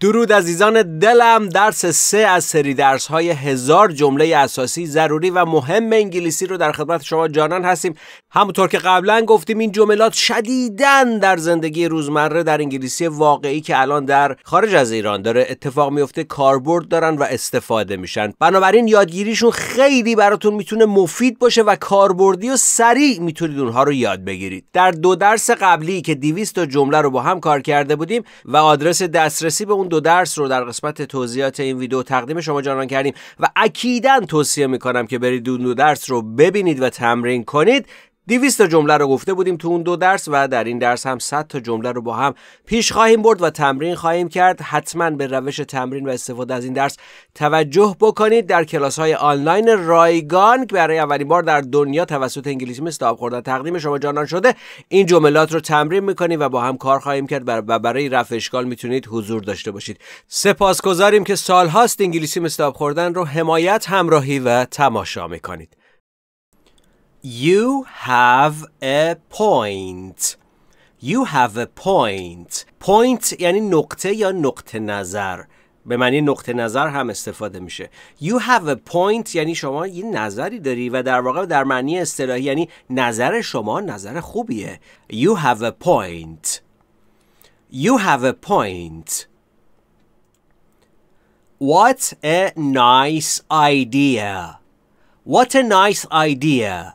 درود عزیزان دلم درس سه از سری درس های هزار جمله اساسی ضروری و مهم انگلیسی رو در خدمت شما جانان هستیم همونطور که قبلا گفتیم این جملات شدیدن در زندگی روزمره در انگلیسی واقعی که الان در خارج از ایران داره اتفاق میفته کاربرد دارن و استفاده میشن بنابراین یادگیریشون خیلی براتون میتونه مفید باشه و کاربردی و سریع میتونید اونها رو یاد بگیرید در دو درس قبلی که 200 جمله رو با هم کار کرده بودیم و آدرس دسترسی به اون دو درس رو در قسمت توضیحات این ویدیو تقدیم شما جانان کردیم و اکیدا توصیه میکنم که برید اون دو درس رو ببینید و تمرین کنید 200 تا جمله رو گفته بودیم تو اون دو درس و در این درس هم 100 تا جمله رو با هم پیش خواهیم برد و تمرین خواهیم کرد حتما به روش تمرین و استفاده از این درس توجه بکنید در کلاس های آنلاین رایگان که برای اولین بار در دنیا توسط انگلیسی مستاپ تقدیم شما جانان شده این جملات رو تمرین میکنیم و با هم کار خواهیم کرد و برای رفع اشکال میتونید حضور داشته باشید سپاسگزاریم که سالهاست انگلیسی مستاپ خوردن رو حمایت همراهی و تماشا میکنید You have a point. You have a point. Point یعنی نقطه یا نقطه نظر. به معنی نقطه نظر هم استفاده میشه You have a point یعنی شما یه نظری داری و در واقع در معنی اصطلاحی یعنی نظر شما نظر خوبیه You have a point You have a point What a nice idea What a nice idea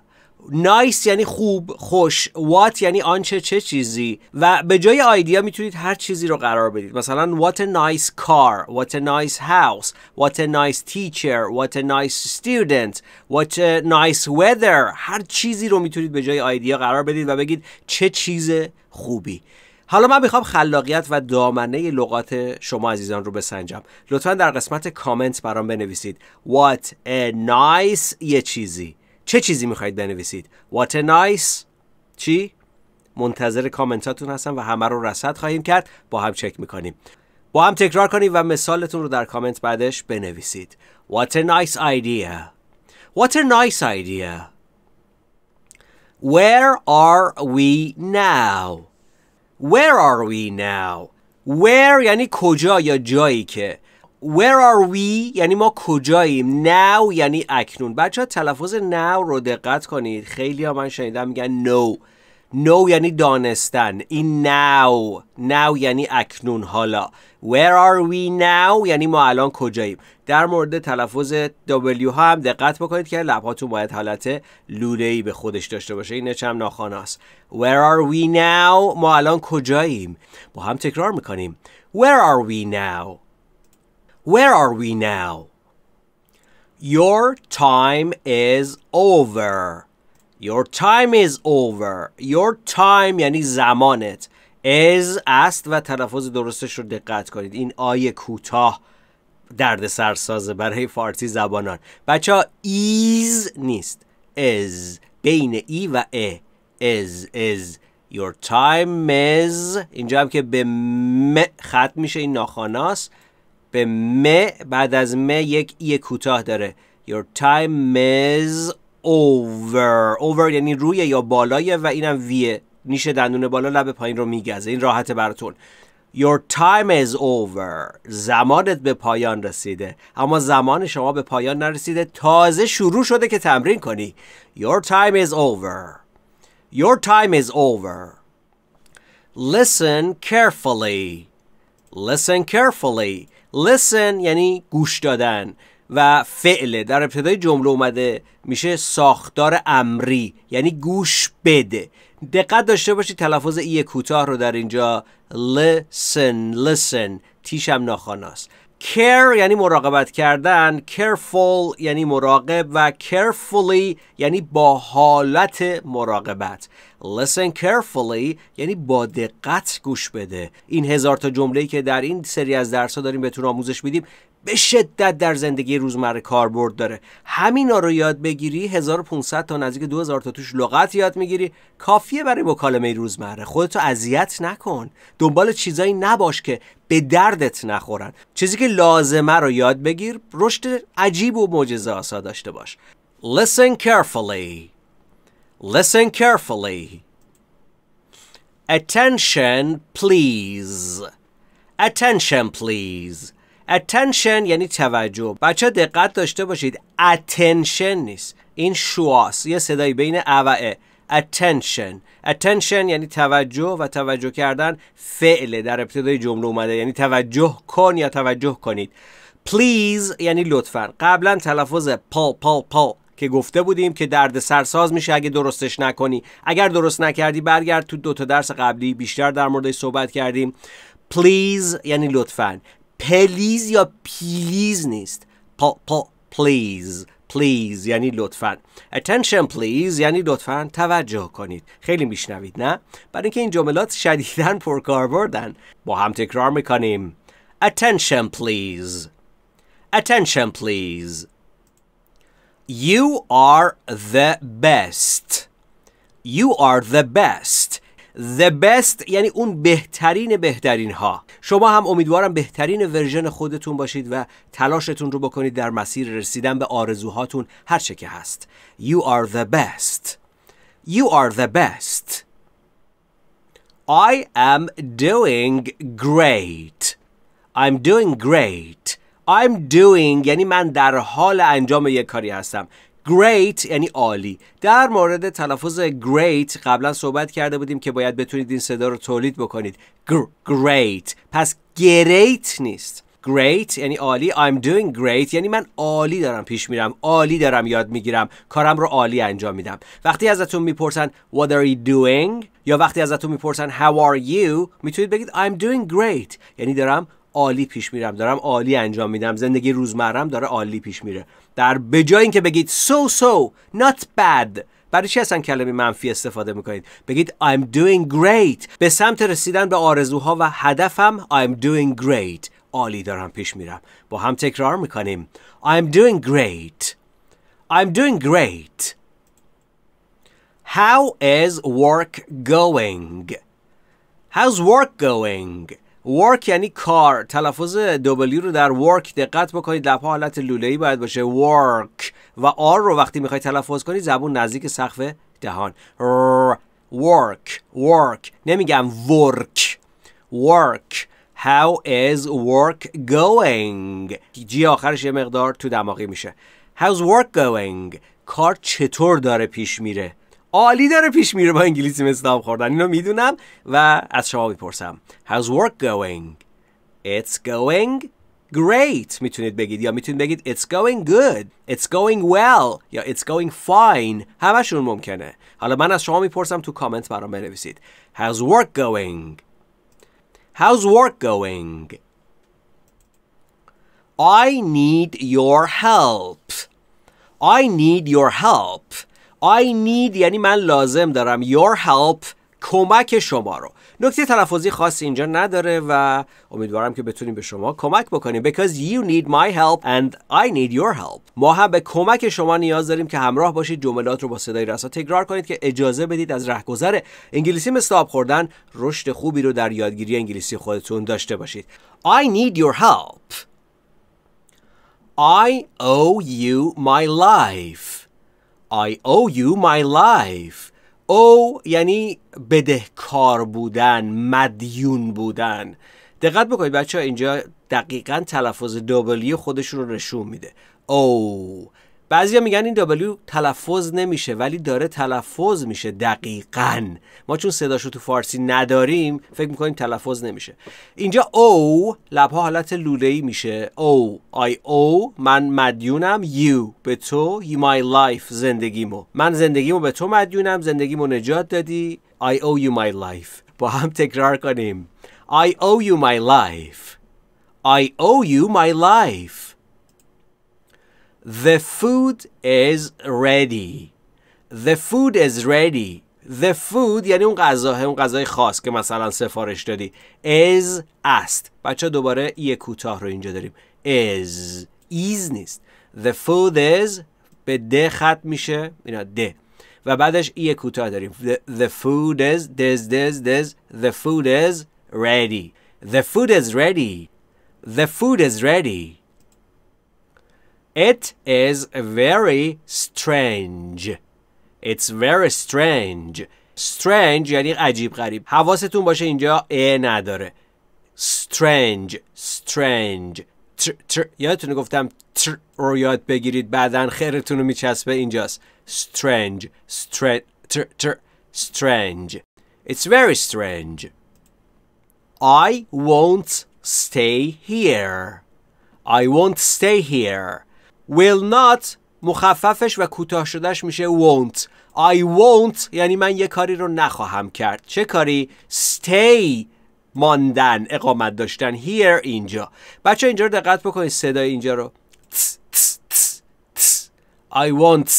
نایس یعنی خوب خوش وات یعنی آنچه چه چیزی و به جای آیدیا میتونید هر چیزی رو قرار بدید مثلا what a nice car what a nice house what a nice teacher what a nice student what a nice weather هر چیزی رو میتونید به جای آیدیا قرار بدید و بگید چه چیز خوبی حالا من میخوام خلاقیت و دامنه لغات شما عزیزان رو بسنجم لطفا در قسمت کامنت برام بنویسید what a nice یه چیزی چه چیزی میخواید بنویسید What a nice چی؟ منتظر کامنتاتون هستم و همه رو رسد خواهیم کرد با هم چک میکنیم با هم تکرار کنید و مثالتون رو در کامنت بعدش بنویسید What a nice idea What a nice idea Where are we now Where are we now Where یعنی کجا یا جایی که Where are we یعنی ما کجاییم Now یعنی اکنون بچه ها تلفظ now رو دقت کنید خیلی ها من شنیدم میگن no No یعنی دانستن این now Now یعنی اکنون حالا Where are we now یعنی ما الان کجاییم در مورد تلفظ W ها هم دقت بکنید که لبهاتون باید حالت لوله ای به خودش داشته باشه این چم ناخاناست Where are we now ما الان کجاییم با هم تکرار میکنیم Where are we now Where are we now? Your time is over. Your time is over. Your time یعنی زمانت. is است و تلفظ درستش رو دقت کنید. این آیه کوتاه درد سرسازه برای فارسی زبانان. بچه ها ایز نیست. is بین ای و ا is is your time is اینجا هم که به م خط میشه این ناخاناست به م بعد از م یک ای کوتاه داره Your time is over over یعنی روی یا بالایه و اینم ویه نیشه دندون بالا لب پایین رو میگزه این راحت براتون Your time is over زمانت به پایان رسیده اما زمان شما به پایان نرسیده تازه شروع شده که تمرین کنی Your time is over Your time is over Listen carefully Listen carefully listen یعنی گوش دادن و فعله در ابتدای جمله اومده میشه ساختار امری یعنی گوش بده دقت داشته باشید تلفظ ای کوتاه رو در اینجا listen listen تیشم ناخواناست care یعنی مراقبت کردن careful یعنی مراقب و carefully یعنی با حالت مراقبت listen carefully یعنی با دقت گوش بده این هزار تا جمله‌ای که در این سری از درس‌ها داریم بهتون آموزش میدیم به شدت در زندگی روزمره کاربرد داره همینا رو یاد بگیری 1500 تا نزدیک 2000 تا توش لغت یاد میگیری کافیه برای مکالمه روزمره خودتو اذیت نکن دنبال چیزایی نباش که به دردت نخورن چیزی که لازمه رو یاد بگیر رشد عجیب و معجزه آسا داشته باش Listen carefully Listen carefully Attention please Attention please Attention یعنی توجه بچه دقت داشته باشید اتنشن نیست این شواس یه صدایی بین اوه attention attention یعنی توجه و توجه کردن فعل در ابتدای جمله اومده یعنی توجه کن یا توجه کنید please یعنی لطفا قبلا تلفظ پا پا پا که گفته بودیم که درد سرساز میشه اگه درستش نکنی اگر درست نکردی برگرد تو دو تا درس قبلی بیشتر در موردش صحبت کردیم please یعنی لطفا پلیز یا پیلیز نیست پا پا پلیز پلیز یعنی لطفا attention please یعنی لطفا توجه کنید خیلی میشنوید نه برای اینکه این جملات پرکار بردن با هم تکرار میکنیم attention please attention please you are the best you are the best The best یعنی اون بهترین بهترین ها شما هم امیدوارم بهترین ورژن خودتون باشید و تلاشتون رو بکنید در مسیر رسیدن به آرزوهاتون هر چه که هست You are the best You are the best I am doing great I'm doing great I'm doing یعنی من در حال انجام یک کاری هستم great یعنی عالی در مورد تلفظ great قبلا صحبت کرده بودیم که باید بتونید این صدا رو تولید بکنید great پس great نیست great یعنی عالی I'm doing great یعنی من عالی دارم پیش میرم عالی دارم یاد میگیرم کارم رو عالی انجام میدم وقتی ازتون میپرسن what are you doing یا وقتی ازتون میپرسن how are you میتونید بگید I'm doing great یعنی دارم عالی پیش میرم دارم عالی انجام میدم زندگی روزمرم داره عالی پیش میره در به جای اینکه بگید so so not bad برای چی اصلا کلمه منفی استفاده میکنید بگید I'm doing great به سمت رسیدن به آرزوها و هدفم I'm doing great عالی دارم پیش میرم با هم تکرار میکنیم I'm doing great I'm doing great How is work going? How's work going? work یعنی کار تلفظ W رو در work دقت بکنید لپا حالت لوله ای باید باشه work و R رو وقتی میخوای تلفظ کنید زبون نزدیک سقف دهان R work work نمیگم work work How is work going? جی آخرش یه مقدار تو دماغی میشه How's work going? کار چطور داره پیش میره؟ عالی داره پیش میره با انگلیسی مثل آب خوردن اینو میدونم و از شما میپرسم How's work going? It's going great میتونید بگید یا میتونید بگید It's going good It's going well یا It's going fine همشون ممکنه حالا من از شما میپرسم تو کامنت برام بنویسید How's work going? How's work going? I need your help I need your help I need یعنی من لازم دارم your help کمک شما رو نکته تلفظی خاصی اینجا نداره و امیدوارم که بتونیم به شما کمک بکنیم because you need my help and I need your help ما هم به کمک شما نیاز داریم که همراه باشید جملات رو با صدای رسا تکرار کنید که اجازه بدید از رهگذر انگلیسی مثل آب خوردن رشد خوبی رو در یادگیری انگلیسی خودتون داشته باشید I need your help I owe you my life I owe you my life او یعنی بدهکار بودن مدیون بودن دقت بکنید بچه ها اینجا دقیقا تلفظ دوبلی خودشون رو نشون میده او بعضیا میگن این دبلیو تلفظ نمیشه ولی داره تلفظ میشه دقیقا ما چون صداشو تو فارسی نداریم فکر میکنیم تلفظ نمیشه اینجا او لبها حالت لوله ای میشه او آی او من مدیونم یو به تو my لایف زندگیمو من زندگیمو به تو مدیونم زندگیمو نجات دادی I owe you my لایف. با هم تکرار کنیم I owe you my life I owe you my life The food is ready The food is ready The food یعنی اون غذاه اون غذای خاص که مثلا سفارش دادی is است بچه دوباره یه کوتاه رو اینجا داریم is is نیست The food is به د خط میشه اینا د و بعدش یه کوتاه داریم the, the food is this this this The food is ready The food is ready The food is ready It is very strange. It's very strange. Strange یعنی عجیب غریب. حواستون باشه اینجا ا نداره. Strange. Strange. تر تر. یادتونه گفتم تر رو یاد بگیرید بعدا خیرتون رو میچسبه اینجاست. Strange. Strange. Tr, tr, strange. It's very strange. I won't stay here. I won't stay here. will not مخففش و کوتاه شدهش میشه won't I won't یعنی من یه کاری رو نخواهم کرد چه کاری؟ stay ماندن اقامت داشتن here اینجا بچه اینجا رو دقت بکنید صدای اینجا رو I won't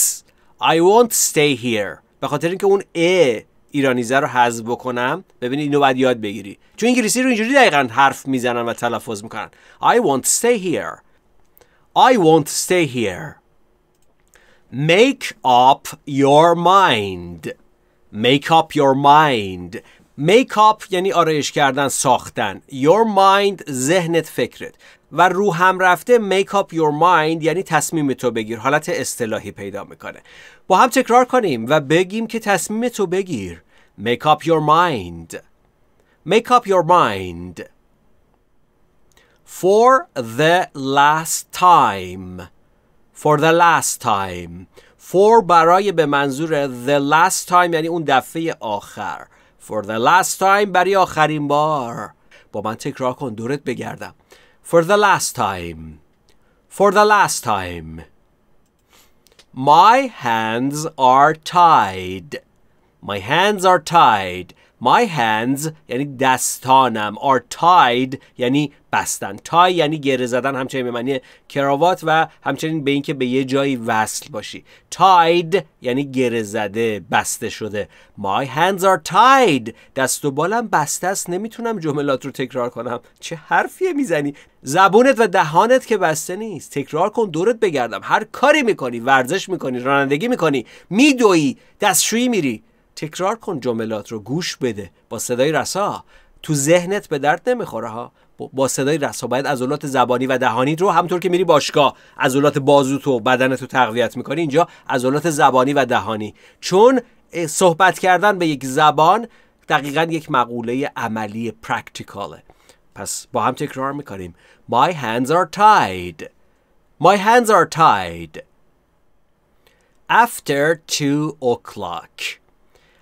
I won't stay here به خاطر اینکه اون ا ایرانیزه رو حذف بکنم ببینید اینو باید یاد بگیری چون انگلیسی رو اینجوری دقیقا حرف میزنن و تلفظ میکنن I won't stay here I won't stay here. Make up your mind. Make up your mind. Make up یعنی آرایش کردن ساختن Your mind ذهنت فکرت و رو هم رفته make up your mind یعنی تصمیم تو بگیر حالت اصطلاحی پیدا میکنه با هم تکرار کنیم و بگیم که تصمیم تو بگیر Make up your mind Make up your mind for the last time for the last time for برای به منظور the last time یعنی اون دفعه آخر for the last time برای آخرین بار با من تکرار کن دورت بگردم for the last time for the last time my hands are tied my hands are tied My hands یعنی دستانم are tied یعنی بستن tie یعنی گره زدن همچنین به معنی کراوات و همچنین به اینکه به یه جایی وصل باشی tied یعنی گره زده بسته شده My hands are tied دست و بالم بسته است نمیتونم جملات رو تکرار کنم چه حرفیه میزنی زبونت و دهانت که بسته نیست تکرار کن دورت بگردم هر کاری میکنی ورزش میکنی رانندگی میکنی میدویی دستشویی میری تکرار کن جملات رو گوش بده با صدای رسا تو ذهنت به درد نمیخوره ها با صدای رسا باید عضلات زبانی و دهانی رو همطور که میری باشگاه عضلات بازوت و بدنت رو تقویت میکنی اینجا عضلات زبانی و دهانی چون صحبت کردن به یک زبان دقیقا یک مقوله عملی پرکتیکاله پس با هم تکرار میکنیم My hands are tied My hands are tied After two o'clock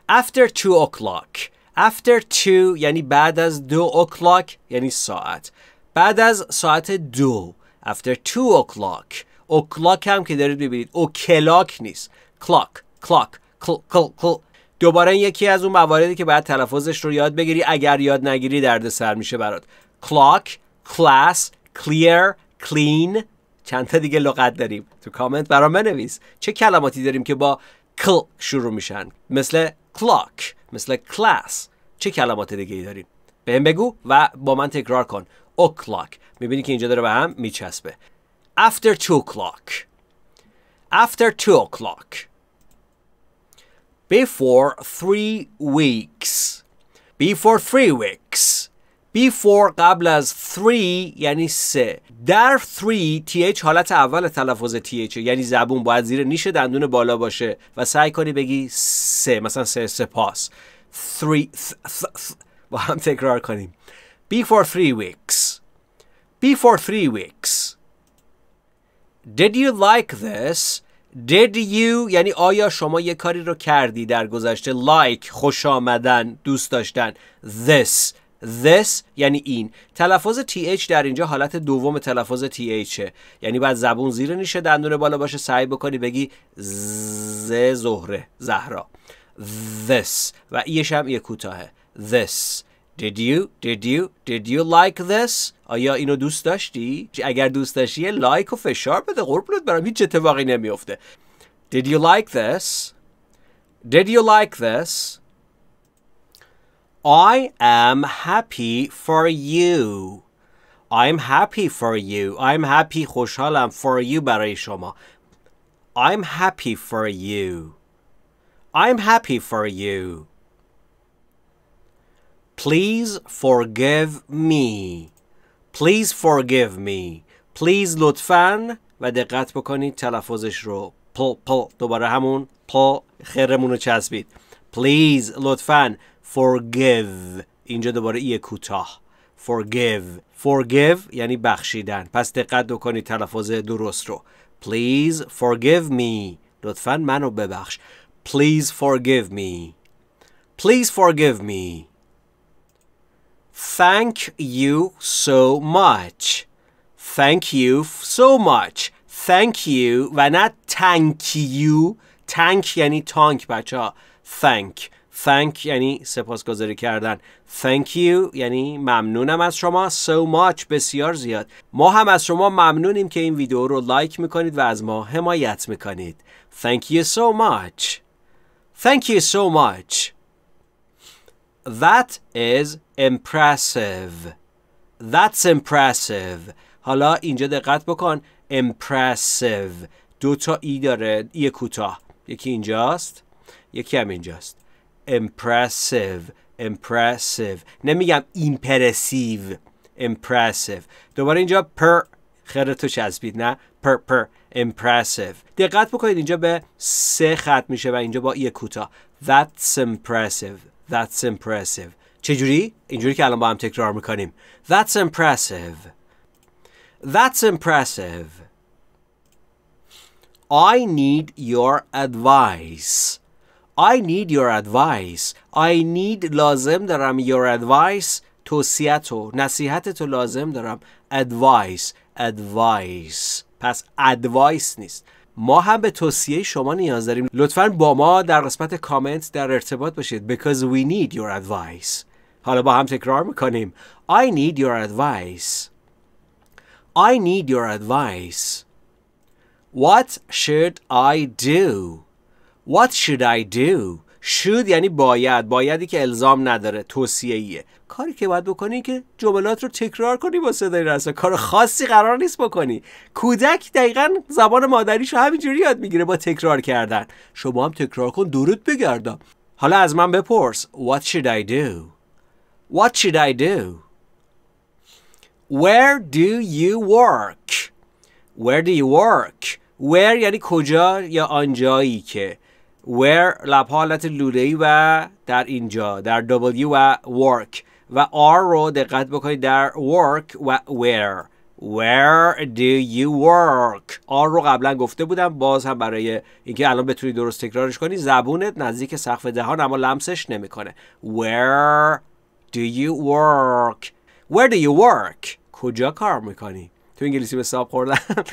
after two o'clock after two یعنی بعد از دو o'clock یعنی ساعت بعد از ساعت دو after two o'clock o'clock هم که دارید ببینید o'clock نیست clock clock clock. دوباره یکی از اون مواردی که باید تلفظش رو یاد بگیری اگر یاد نگیری درد سر میشه برات clock class clear clean چند تا دیگه لغت داریم تو کامنت برام بنویس چه کلماتی داریم که با کل شروع میشن مثل clock مثل class چه کلمات دیگه ای داریم بهم بگو و با من تکرار کن o'clock میبینی که اینجا داره به هم میچسبه after two o'clock after two o'clock before three weeks before three weeks before قبل از 3 یعنی سه در 3 th حالت اول تلفظ th یعنی زبون باید زیر نیش دندون بالا باشه و سعی کنی بگی سه مثلا سه سپاس 3 با هم تکرار کنیم before three weeks before three weeks did you like this Did you یعنی آیا شما یه کاری رو کردی در گذشته like خوش آمدن دوست داشتن this this یعنی این تلفظ th در اینجا حالت دوم تلفظ th یعنی بعد زبون زیر نیشه دندون بالا باشه سعی بکنی بگی ز زهره زهرا this و ایش هم یه کوتاهه this Did you, did you, did you like this? آیا اینو دوست داشتی؟ اگر دوست داشتی لایک و فشار بده قربونت برم هیچ اتفاقی نمیفته. Did you like this? Did you like this? I am happy for you. I'm happy for you. I'm happy خوشحالم for you برای شما. I'm happy for you. I'm happy for you. Please forgive me. Please forgive me. Please لطفاً و دقت بکنید تلفظش رو پل پل دوباره همون پل خرمون رو چسبید. Please لطفاً forgive اینجا دوباره یه کوتاه forgive forgive یعنی بخشیدن پس دقت بکنید تلفظ درست رو please forgive me لطفا منو ببخش please forgive me please forgive me thank you so much thank you so much thank you و نه thank you Thank یعنی تانک بچه ها thank thank یعنی سپاسگزاری کردن thank you یعنی ممنونم از شما so much بسیار زیاد ما هم از شما ممنونیم که این ویدیو رو لایک میکنید و از ما حمایت میکنید thank you so much thank you so much that is impressive that's impressive حالا اینجا دقت بکن impressive دو تا ای داره یه کوتاه یکی اینجاست یکی هم اینجاست impressive impressive نمیگم impressive impressive دوباره اینجا پر خرتو چسبید نه پر پر impressive دقت بکنید اینجا به سه خط میشه و اینجا با یه کوتاه that's impressive that's impressive چجوری اینجوری که الان با هم تکرار میکنیم that's impressive that's impressive I need your advice I need your advice I need لازم دارم your advice توصیت و نصیحت رو لازم دارم advice advice پس advice نیست ما هم به توصیه شما نیاز داریم لطفا با ما در قسمت کامنت در ارتباط باشید because we need your advice حالا با هم تکرار میکنیم I need your advice I need your advice What should I do? What should I do? should یعنی باید بایدی که الزام نداره توصیه ایه کاری که باید بکنی که جملات رو تکرار کنی با صدای رسا کار خاصی قرار نیست بکنی کودک دقیقا زبان مادریش رو همینجوری یاد میگیره با تکرار کردن شما هم تکرار کن درود بگردم حالا از من بپرس What should I do? What should I do? Where do you work? Where do you work? Where یعنی کجا یا آنجایی که where لب حالت ای و در اینجا در W و work و R رو دقت بکنید در work و where Where do you work? آر رو قبلا گفته بودم باز هم برای اینکه الان بتونی درست تکرارش کنی زبونت نزدیک سقف دهان اما لمسش نمیکنه. Where do you work? Where do you work? کجا کار میکنی؟ تو انگلیسی به ساب خوردم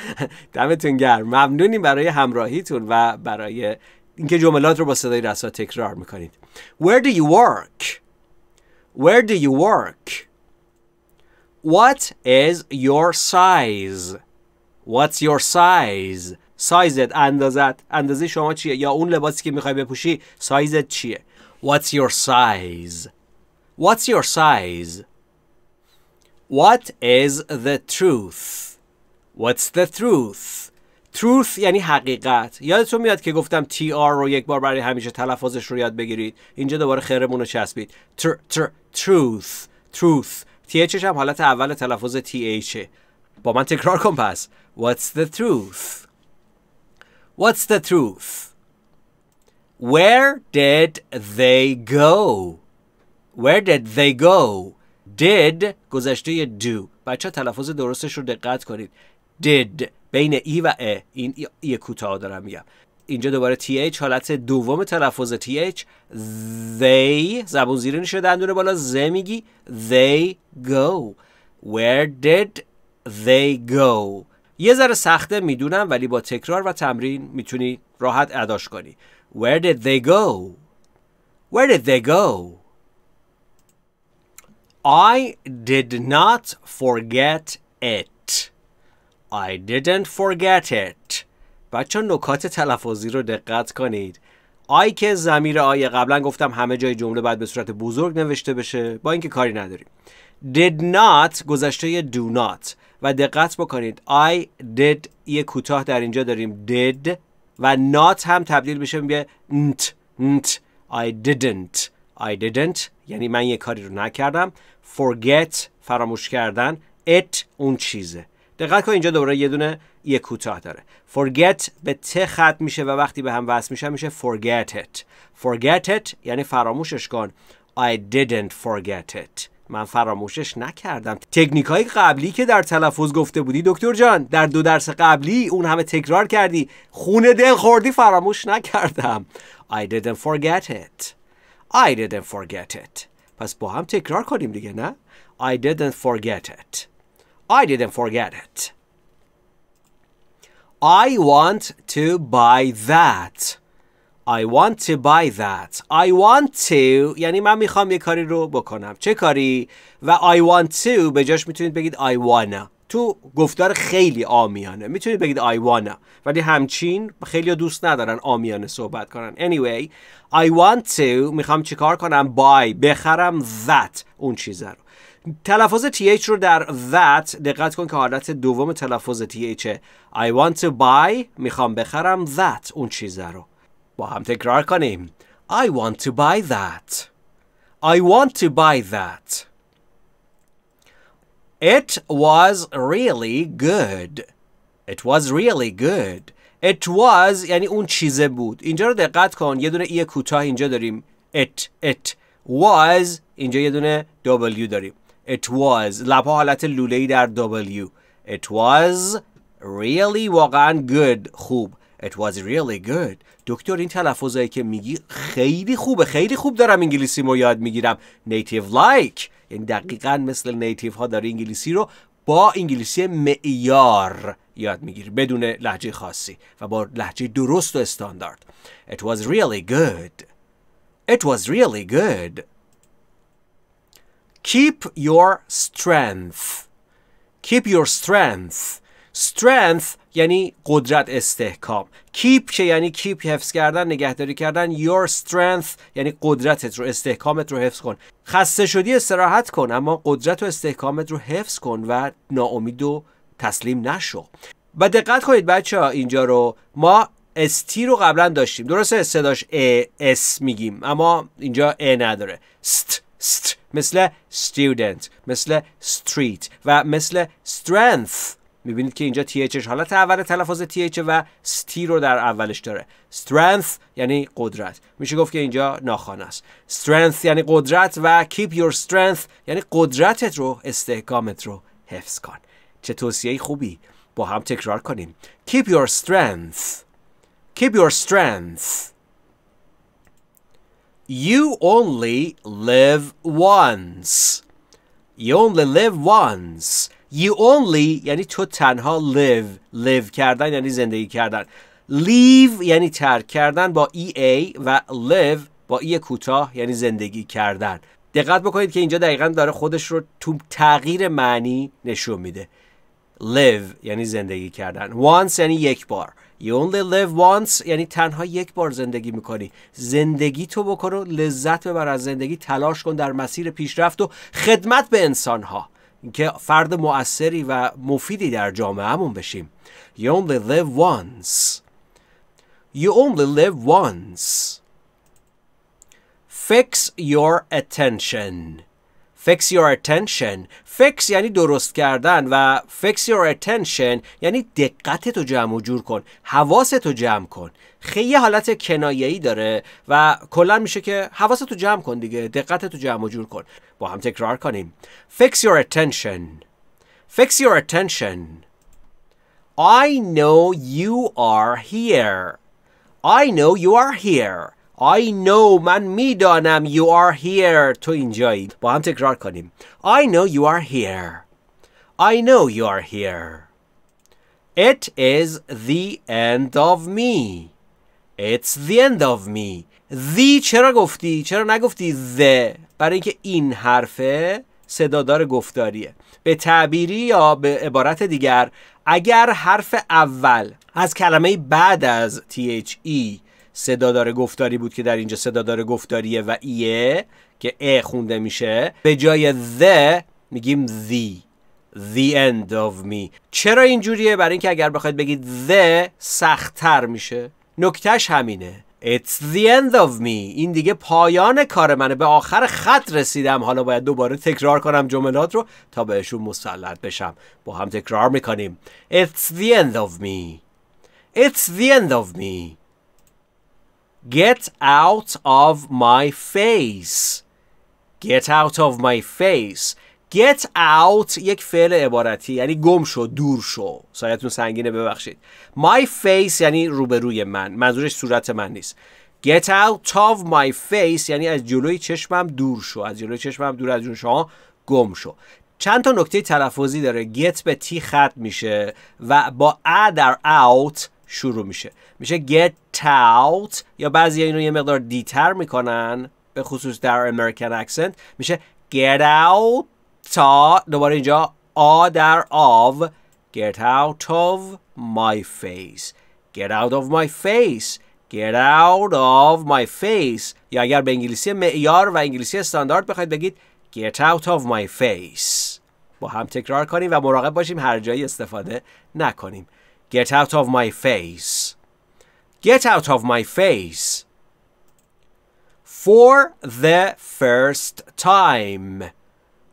دمتون گرم ممنونیم برای همراهیتون و برای اینکه جملات رو با صدای رسا تکرار میکنید Where do you work? Where do you work? What is your size? What's your size? سایزت اندازت اندازه شما چیه یا اون لباسی که میخوای بپوشی سایزت چیه What's your size? What's your size? What is the truth? What's the truth? truth یعنی حقیقت یادتون میاد که گفتم TR رو یک بار برای همیشه تلفظش رو یاد بگیرید اینجا دوباره خیرمون رو چسبید تر تر truth truth تی هم حالت اول تلفظ تی با من تکرار کن پس what's the truth what's the truth where did they go where did they go did گذشته دو. بچه تلفظ درستش رو دقت کنید did بین ای و ا این ای, کوتاه دارم میگم اینجا دوباره تی حالت دوم تلفظ تی they زبون نشه دندون بالا ز میگی they go where did they go یه ذره سخته میدونم ولی با تکرار و تمرین میتونی راحت اداش کنی where did they go where did they go I did not forget it I didn't forget it بچه نکات تلفظی رو دقت کنید آی که زمیر آیه قبلا گفتم همه جای جمله باید به صورت بزرگ نوشته بشه با اینکه کاری نداریم did not گذشته do not و دقت بکنید I did یه کوتاه در اینجا داریم did و not هم تبدیل بشه به نت n't I didn't I didn't یعنی من یه کاری رو نکردم forget فراموش کردن it اون چیزه دقت کن اینجا دوباره یه دونه یه کوتاه داره forget به ت خط میشه و وقتی به هم وصل میشه میشه forget it forget it یعنی فراموشش کن I didn't forget it من فراموشش نکردم تکنیک های قبلی که در تلفظ گفته بودی دکتر جان در دو درس قبلی اون همه تکرار کردی خونه دل خوردی فراموش نکردم I didn't forget it I didn't forget it پس با هم تکرار کنیم دیگه نه I didn't forget it I didn't forget it. I want to buy that. I want to buy that. I want to یعنی من میخوام یه کاری رو بکنم. چه کاری؟ و I want to به جاش میتونید بگید I wanna. تو گفتار خیلی آمیانه میتونید بگید I wanna ولی همچین خیلی دوست ندارن آمیانه صحبت کنن anyway I want to میخوام چیکار کنم buy بخرم that اون چیزه رو تلفظ th رو در that دقت کن که حالت دوم تلفظ th I want to buy میخوام بخرم that اون چیزه رو با هم تکرار کنیم I want to buy that I want to buy that It was really good It was really good It was یعنی اون چیزه بود اینجا رو دقت کن یه دونه ای e کوتاه اینجا داریم It It was اینجا یه دونه W داریم It was لبها حالت لولهی در W It was really واقعا good خوب It was really good دکتر این تلفظایی که میگی خیلی خوبه خیلی خوب دارم انگلیسی رو یاد میگیرم Native like یعنی دقیقا مثل نیتیو ها داره انگلیسی رو با انگلیسی معیار یاد میگیر. بدون لحجه خاصی و با لحجه درست و استاندارد It was really good It was really good keep your strength keep your strength strength یعنی قدرت استحکام keep که یعنی keep حفظ کردن نگهداری کردن your strength یعنی قدرتت رو استحکامت رو حفظ کن خسته شدی استراحت کن اما قدرت و استحکامت رو حفظ کن و ناامید و تسلیم نشو و دقت کنید بچه ها اینجا رو ما استی رو قبلا داشتیم درسته صداش اس میگیم اما اینجا ا نداره است st مثل student مثل street و مثل strength میبینید که اینجا THش حالت اول تلفظ TH و ستی رو در اولش داره strength یعنی قدرت میشه گفت که اینجا ناخانه است strength یعنی قدرت و keep your strength یعنی قدرتت رو استحکامت رو حفظ کن چه توصیه خوبی با هم تکرار کنیم keep your strength keep your strength You only live once. You only live once. You only یعنی تو تنها live. live کردن یعنی زندگی کردن. Leave یعنی ترک کردن با ea و live با ای e کوتاه یعنی زندگی کردن. دقت بکنید که اینجا دقیقا داره خودش رو تو تغییر معنی نشون میده. live یعنی زندگی کردن. once یعنی یک بار. You only live once یعنی تنها یک بار زندگی میکنی زندگی تو بکن و لذت ببر از زندگی تلاش کن در مسیر پیشرفت و خدمت به انسانها که فرد مؤثری و مفیدی در جامعهمون بشیم You only live once You only live once Fix your attention fix your attention fix یعنی درست کردن و fix your attention یعنی دقتت رو جمع و جور کن حواست رو جمع کن خیلی حالت کنایه‌ای داره و کلا میشه که حواست رو جمع کن دیگه دقتت رو جمع و جور کن با هم تکرار کنیم fix your attention fix your attention I know you are here I know you are here I know من میدانم you are here تو اینجایی با هم تکرار کنیم I know you are here I know you are here It is the end of me It's the end of me The چرا گفتی؟ چرا نگفتی the؟ برای اینکه این حرفه صدادار گفتاریه به تعبیری یا به عبارت دیگر اگر حرف اول از کلمه بعد از THE صدادار گفتاری بود که در اینجا صدادار گفتاریه و ایه که ا خونده میشه به جای the میگیم the the end of me چرا اینجوریه برای اینکه اگر بخواید بگید the سختتر میشه نکتهش همینه It's the end of me این دیگه پایان کار منه به آخر خط رسیدم حالا باید دوباره تکرار کنم جملات رو تا بهشون مسلط بشم با هم تکرار میکنیم It's the end of me It's the end of me Get out of my face Get out of my face Get out یک فعل عبارتی یعنی گم شو دور شو سایتون سنگینه ببخشید My face یعنی روبروی من منظورش صورت من نیست Get out of my face یعنی از جلوی چشمم دور شو از جلوی چشمم دور از جون شما گم شو چند تا نکته تلفظی داره get به تی خط میشه و با a در out شروع میشه میشه get out یا بعضی اینو یه مقدار دیتر میکنن به خصوص در امریکن اکسنت میشه get out تا دوباره اینجا آ در of get out of my face get out of my face get out of my face یا اگر به انگلیسی معیار و انگلیسی استاندارد بخواید بگید get out of my face با هم تکرار کنیم و مراقب باشیم هر جایی استفاده نکنیم Get out of my face. Get out of my face. For the first time.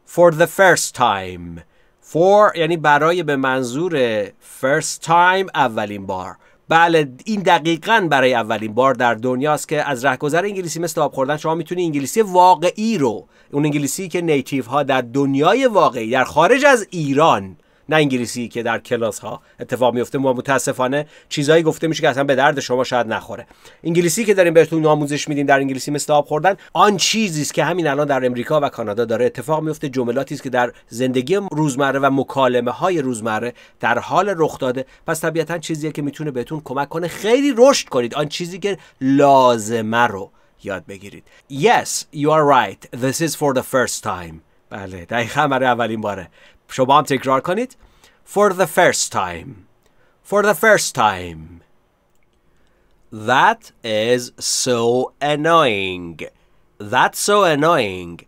For the first time. For یعنی برای به منظور first time اولین بار. بله این دقیقا برای اولین بار در دنیاست که از رهگذر انگلیسی مثل آب خوردن شما میتونی انگلیسی واقعی رو اون انگلیسی که نیتیف ها در دنیای واقعی در خارج از ایران نه انگلیسی که در کلاس ها اتفاق میفته ما متاسفانه چیزایی گفته میشه که اصلا به درد شما شاید نخوره انگلیسی که داریم بهتون آموزش میدیم در انگلیسی مثل آب خوردن آن چیزی است که همین الان در امریکا و کانادا داره اتفاق میفته جملاتی است که در زندگی روزمره و مکالمه های روزمره در حال رخ داده پس طبیعتا چیزیه که میتونه بهتون کمک کنه خیلی رشد کنید آن چیزی که لازمه رو یاد بگیرید Yes, you are right. This is for the first time. بله دقیقا برای اولین باره شما هم تکرار کنید For the first time For the first time That is so annoying That's so annoying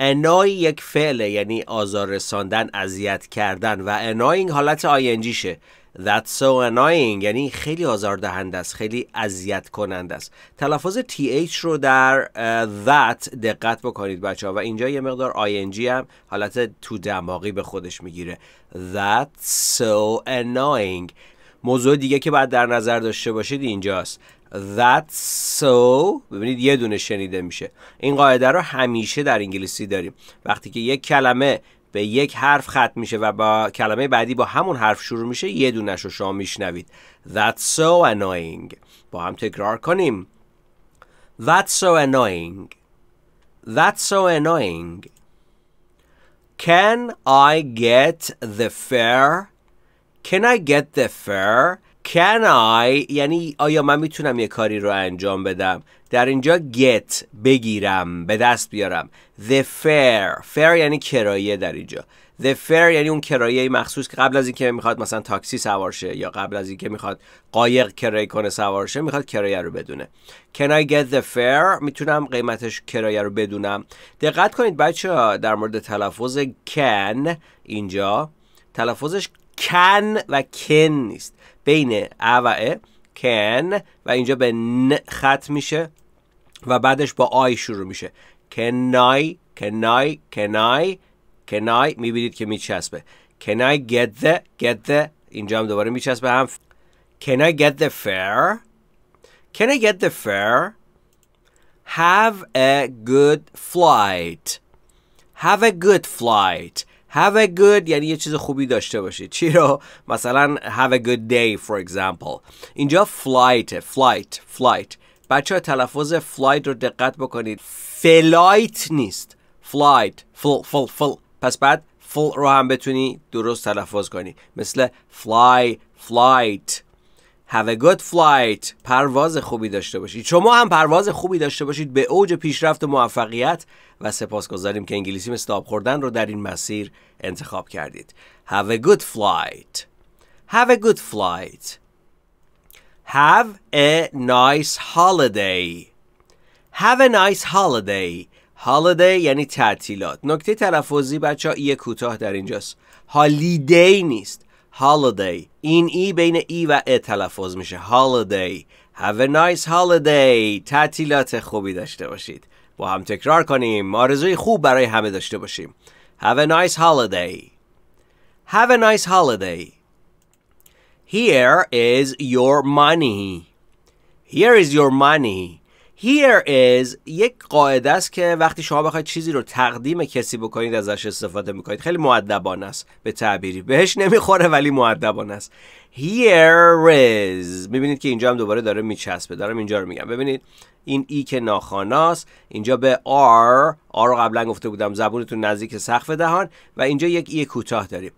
annoy یک فعله یعنی آزار رساندن اذیت کردن و annoying حالت آینجیشه That's so annoying یعنی خیلی آزاردهنده است خیلی اذیت کننده است تلفظ TH رو در that دقت بکنید بچه ها و اینجا یه مقدار ING هم حالت تو دماغی به خودش میگیره That's so annoying موضوع دیگه که باید در نظر داشته باشید اینجاست That's so ببینید یه دونه شنیده میشه این قاعده رو همیشه در انگلیسی داریم وقتی که یک کلمه به یک حرف ختم میشه و با کلمه بعدی با همون حرف شروع میشه یه دونش رو شما میشنوید That's so annoying با هم تکرار کنیم That's so annoying That's so annoying Can I get the fare? Can I get the fare? Can I یعنی آیا من میتونم یه کاری رو انجام بدم در اینجا get بگیرم به دست بیارم The fare fare یعنی کرایه در اینجا The fare یعنی اون کرایه مخصوص که قبل از اینکه میخواد مثلا تاکسی سوار شه یا قبل از اینکه میخواد قایق کرایه کنه سوار شه میخواد کرایه رو بدونه Can I get the fare میتونم قیمتش کرایه رو بدونم دقت کنید بچه در مورد تلفظ can اینجا تلفظش can و can نیست بین ا و can و اینجا به ن ختم میشه و بعدش با آی شروع میشه Can I, can I, can I, can I میبینید که میچسبه Can I get the, get the اینجا هم دوباره میچسبه هم Can I get the fare? Can I get the fare? Have a good flight. Have a good flight. Have a good یعنی یه چیز خوبی داشته باشید چی رو مثلا have a good day for example اینجا flight flight flight بچه تلفظ فلایت رو دقت بکنید فلایت نیست فلایت فل فل فل پس بعد فل رو هم بتونی درست تلفظ کنی مثل فلای فلایت Have a good flight پرواز خوبی داشته باشید شما هم پرواز خوبی داشته باشید به اوج پیشرفت و موفقیت و گذاریم که انگلیسی مثل آب خوردن رو در این مسیر انتخاب کردید Have a good flight Have a good flight Have a nice holiday Have a nice holiday holiday یعنی تعطیلات نکته تلفظی بچه یه کوتاه در اینجاست Holiday نیست holiday این ای بین ای و ا تلفظ میشه holiday have a nice holiday تعطیلات خوبی داشته باشید با هم تکرار کنیم آرزوی خوب برای همه داشته باشیم have a nice holiday have a nice holiday Here is your money. Here is your money. Here is یک قاعده است که وقتی شما بخواید چیزی رو تقدیم کسی بکنید ازش استفاده میکنید خیلی معدبانه است به تعبیری بهش نمیخوره ولی معدبانه است Here is میبینید که اینجا هم دوباره داره میچسبه دارم اینجا رو میگم ببینید این ای که ناخاناست اینجا به R R رو قبلا گفته بودم زبونتون نزدیک سقف دهان و اینجا یک ای کوتاه داریم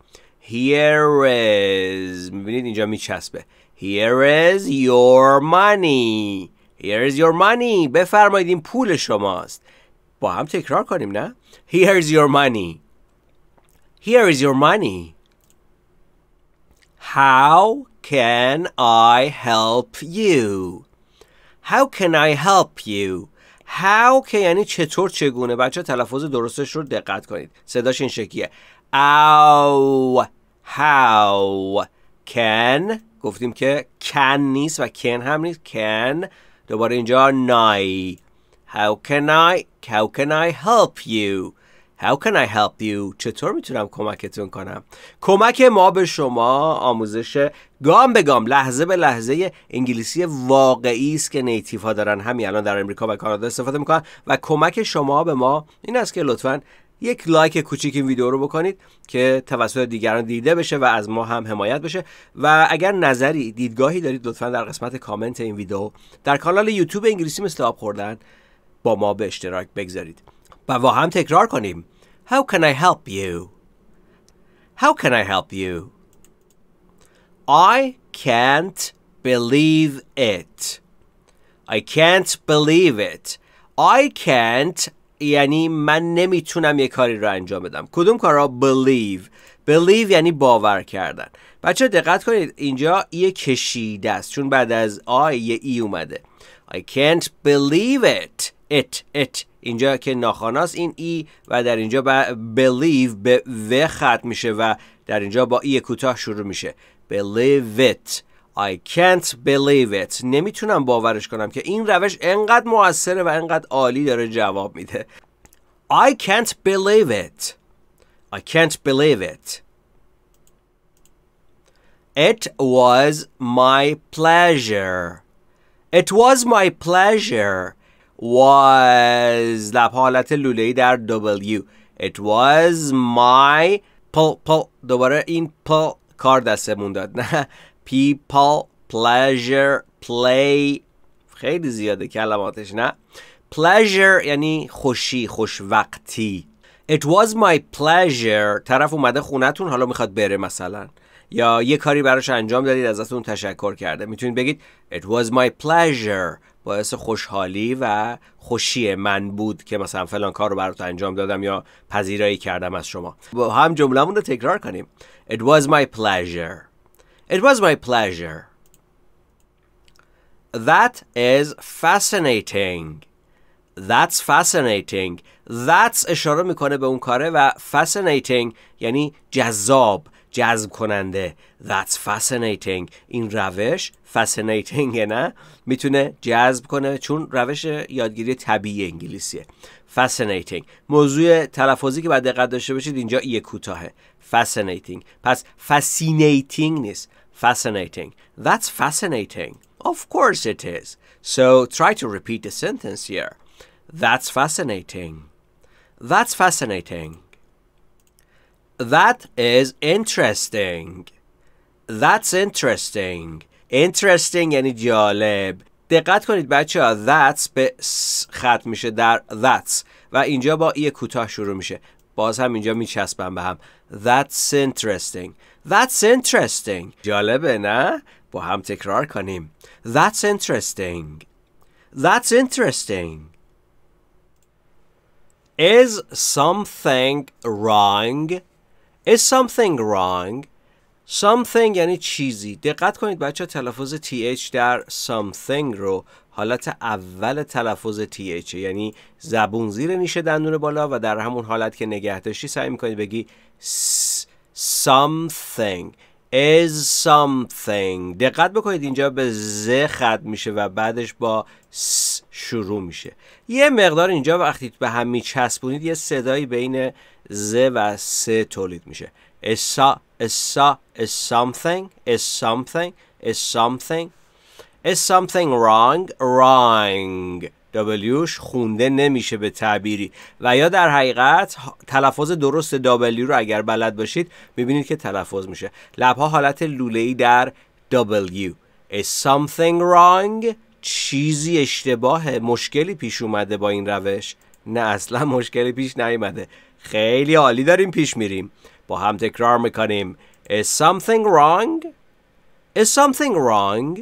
Here is میبینید اینجا میچسبه Here is your money Here is your money بفرمایید این پول شماست با هم تکرار کنیم نه Here is your money Here is your money How can I help you How can I help you How که یعنی چطور چگونه بچه تلفظ درستش رو دقت کنید صداش این شکیه. او how can گفتیم که can نیست و can هم نیست can دوباره اینجا نای how can I how can I help you How can I help you? چطور میتونم کمکتون کنم؟ کمک ما به شما آموزش گام به گام لحظه به لحظه انگلیسی واقعی است که نیتیف ها دارن همین الان در امریکا و کانادا استفاده میکنن و کمک شما به ما این است که لطفا یک لایک کوچیک این ویدیو رو بکنید که توسط دیگران دیده بشه و از ما هم حمایت بشه و اگر نظری دیدگاهی دارید لطفا در قسمت کامنت این ویدیو در کانال یوتیوب انگلیسی مثل آب خوردن با ما به اشتراک بگذارید و با هم تکرار کنیم How can I help you? How can I help you? I can't believe it. I can't believe it. I can't یعنی من نمیتونم یه کاری رو انجام بدم کدوم کارا believe believe یعنی باور کردن بچه دقت کنید اینجا یه کشیده است چون بعد از آی یه ای اومده I can't believe it it it اینجا که ناخاناست این ای و در اینجا با believe به و ختم میشه و در اینجا با ای کوتاه شروع میشه believe it I can't believe it نمیتونم باورش کنم که این روش انقدر موثره و انقدر عالی داره جواب میده I can't believe it I can't believe it It was my pleasure It was my pleasure was لب حالت لولهی در W It was my پل پل دوباره این پل کار دستمون داد نه people pleasure play خیلی زیاده کلماتش نه pleasure یعنی خوشی خوشوقتی it was my pleasure طرف اومده خونتون حالا میخواد بره مثلا یا یه کاری براش انجام دادید ازتون تشکر کرده میتونید بگید it was my pleasure باعث خوشحالی و خوشی من بود که مثلا فلان کار رو برات انجام دادم یا پذیرایی کردم از شما با هم جملهمون رو تکرار کنیم it was my pleasure It was my pleasure. That is fascinating. That's fascinating. That's اشاره میکنه به اون کاره و fascinating یعنی جذاب جذب کننده That's fascinating این روش fascinating نه میتونه جذب کنه چون روش یادگیری طبیعی انگلیسیه fascinating موضوع تلفظی که باید دقت داشته باشید اینجا یه کوتاهه fascinating پس fascinating نیست Fascinating. That's fascinating. Of course it is. So try to repeat the sentence here. That's fascinating. That's fascinating. That is interesting. That's interesting. Interesting یعنی جالب. دقت کنید بچه ها that's به ختم میشه در that's و اینجا با یه کوتاه شروع میشه. باز هم اینجا میچسبم به هم. That's interesting. That's interesting. جالبه نه؟ با هم تکرار کنیم. That's interesting. That's interesting. Is something wrong? Is something wrong? Something یعنی چیزی. دقت کنید بچه تلفظ th در something رو حالات اول تلفظ TH یعنی زبون زیر نیشه دندون بالا و در همون حالت که نگه داشتی سعی میکنی بگی something is something دقت بکنید اینجا به ز ختم میشه و بعدش با س شروع میشه یه مقدار اینجا وقتی به هم میچسبونید یه صدایی بین ز و س تولید میشه is, is, is something is something is something is something wrong wrong دابلیوش خونده نمیشه به تعبیری و یا در حقیقت تلفظ درست دابلیو رو اگر بلد باشید میبینید که تلفظ میشه لبها حالت ای در دابلیو. is something wrong چیزی اشتباه مشکلی پیش اومده با این روش نه اصلا مشکلی پیش نیومده خیلی عالی داریم پیش میریم با هم تکرار میکنیم is something wrong is something wrong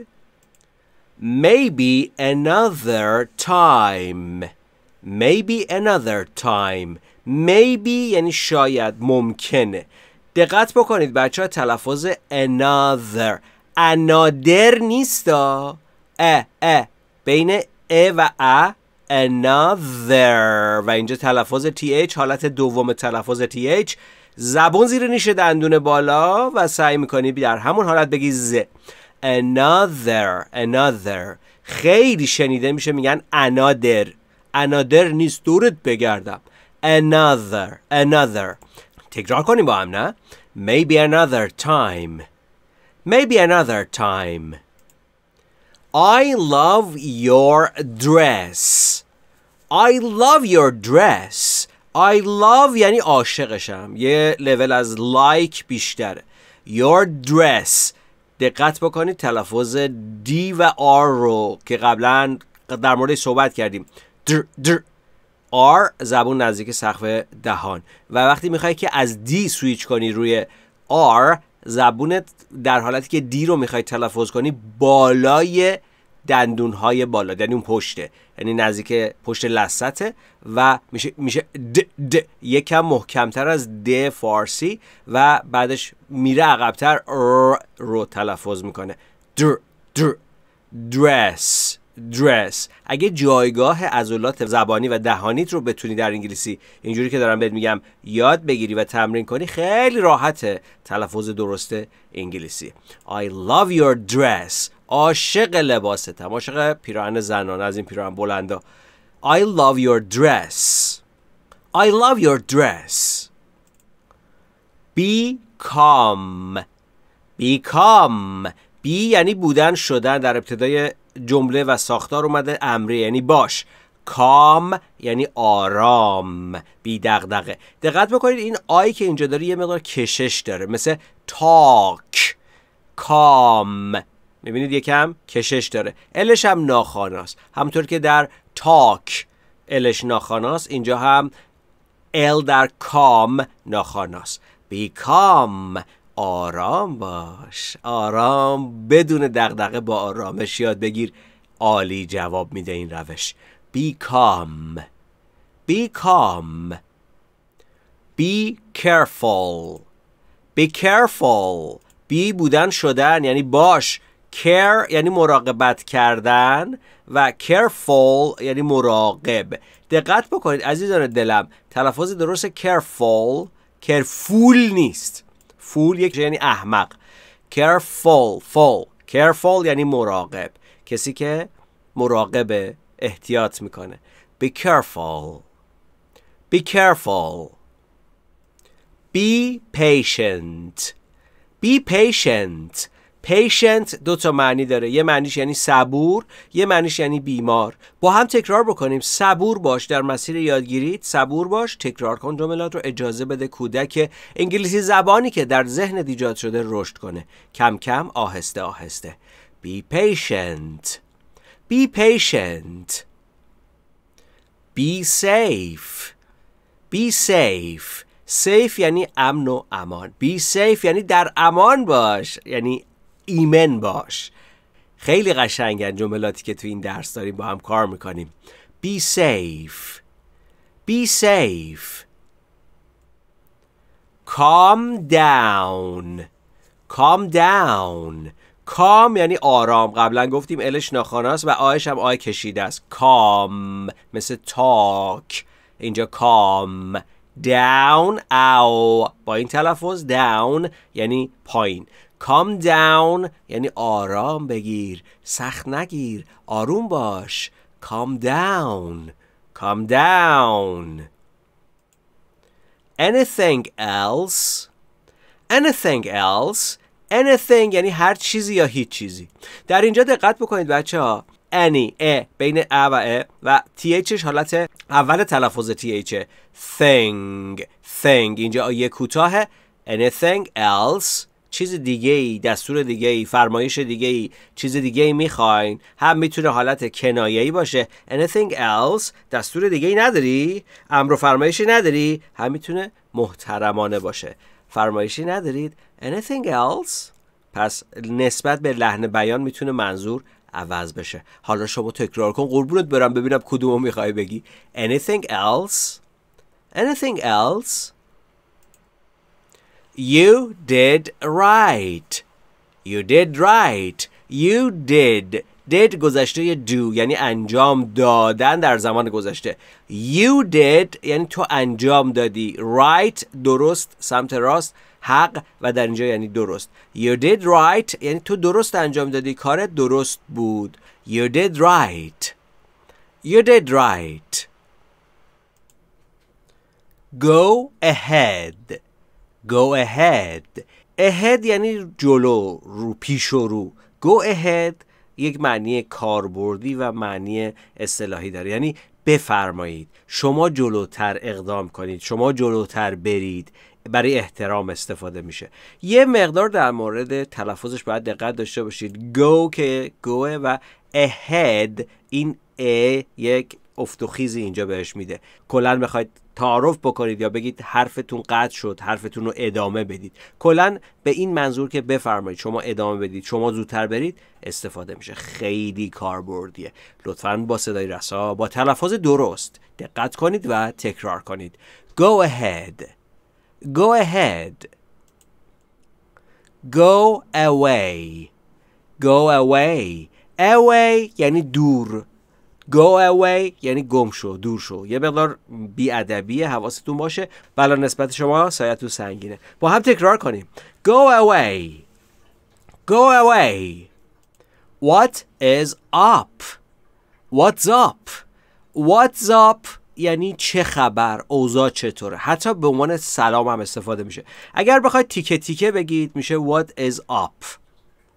Maybe another time Maybe another time Maybe یعنی شاید ممکنه دقت بکنید بچه ها تلفظ another another نیست ا ا بین ا و ا another و اینجا تلفظ th حالت دوم تلفظ th زبون زیر نیشه دندون بالا و سعی میکنی در همون حالت بگی ز another another خیلی شنیده میشه میگن another another نیست دورت بگردم another another تکرار کنیم با هم نه maybe another time maybe another time I love your dress I love your dress I love یعنی عاشقشم یه لول از لایک like بیشتره Your dress دقت بکنید تلفظ دی و آر رو که قبلا در مورد صحبت کردیم در آر زبون نزدیک سقف دهان و وقتی میخوای که از دی سویچ کنی روی آر زبونت در حالتی که دی رو میخوای تلفظ کنی بالای دندون های بالا یعنی اون پشته یعنی نزدیک پشت لسته و میشه میشه د د یکم محکمتر از د فارسی و بعدش میره عقبتر رو تلفظ میکنه در در درس درس اگه جایگاه عضلات زبانی و دهانیت رو بتونی در انگلیسی اینجوری که دارم بهت میگم یاد بگیری و تمرین کنی خیلی راحته تلفظ درست انگلیسی I love your dress عاشق لباستم عاشق پیراهن زنانه از این پیراهن بلندا I love your dress I love your dress Be calm. بی یعنی بودن شدن در ابتدای جمله و ساختار اومده امری یعنی باش کام یعنی آرام بی دغدغه دقت بکنید این آی که اینجا داره یه مقدار کشش داره مثل تاک کام میبینید یکم کشش داره الش هم ناخاناست همطور که در تاک الش ناخاناست اینجا هم ال در کام ناخاناست بیکام آرام باش آرام بدون دغدغه با آرامش یاد بگیر عالی جواب میده این روش بی کام بی کام بی کرفول بی کرفول بی بودن شدن یعنی باش care یعنی مراقبت کردن و careful یعنی مراقب دقت بکنید عزیزان دلم تلفظ درست careful careful نیست فول یک یعنی احمق careful full careful یعنی مراقب کسی که مراقب احتیاط میکنه be careful be careful be patient be patient پیشنت دو تا معنی داره یه معنیش یعنی صبور یه معنیش یعنی بیمار با هم تکرار بکنیم صبور باش در مسیر یادگیری صبور باش تکرار کن جملات رو اجازه بده کودک انگلیسی زبانی که در ذهن دیجات شده رشد کنه کم کم آهسته آهسته be patient be patient be safe be safe سیف یعنی امن و امان بی سیف یعنی در امان باش یعنی ایمن باش خیلی قشنگن جملاتی که تو این درس داریم با هم کار میکنیم بی سیف بی سیف کام داون کام داون کام یعنی آرام قبلا گفتیم الش ناخاناست و آهش هم آه کشیده است کام مثل تاک اینجا کام داون او با این تلفظ داون یعنی پایین کام down یعنی آرام بگیر سخت نگیر آروم باش کام down کام down anything else anything else anything یعنی هر چیزی یا هیچ چیزی در اینجا دقت بکنید بچه ها any ا بین ا و ا و thش حالت اول تلفظ th thing thing اینجا یه کوتاه anything else چیز دیگه ای دستور دیگه ای فرمایش دیگه ای چیز دیگه ای میخواین هم میتونه حالت کنایه ای باشه anything else دستور دیگه ای نداری امر و فرمایشی نداری هم میتونه محترمانه باشه فرمایشی ندارید anything else پس نسبت به لحن بیان میتونه منظور عوض بشه حالا شما تکرار کن قربونت برم ببینم کدومو میخوای بگی anything else anything else You did right. You did right. You did. Did گذشته دو یعنی انجام دادن در زمان گذشته. You did یعنی تو انجام دادی. Right درست سمت راست حق و در اینجا یعنی درست. You did right یعنی تو درست انجام دادی. کار درست بود. You did right. You did right. Go ahead. go ahead ahead یعنی جلو رو پیش و رو go ahead یک معنی کاربردی و معنی اصطلاحی داره یعنی بفرمایید شما جلوتر اقدام کنید شما جلوتر برید برای احترام استفاده میشه یه مقدار در مورد تلفظش باید دقت داشته باشید go که گوه و ahead این ا یک افت و خیزی اینجا بهش میده کلا میخواید تعارف بکنید یا بگید حرفتون قطع شد حرفتون رو ادامه بدید کلا به این منظور که بفرمایید شما ادامه بدید شما زودتر برید استفاده میشه خیلی کاربردیه لطفا با صدای رسا با تلفظ درست دقت کنید و تکرار کنید go ahead go ahead go away go away away یعنی دور go away یعنی گم شو دور شو یه مقدار بیادبی حواستون باشه بلا نسبت شما سایتون سنگینه با هم تکرار کنیم go away go away what is up what's up what's up یعنی چه خبر اوضاع چطوره حتی به عنوان سلام هم استفاده میشه اگر بخواید تیکه تیکه بگید میشه what is up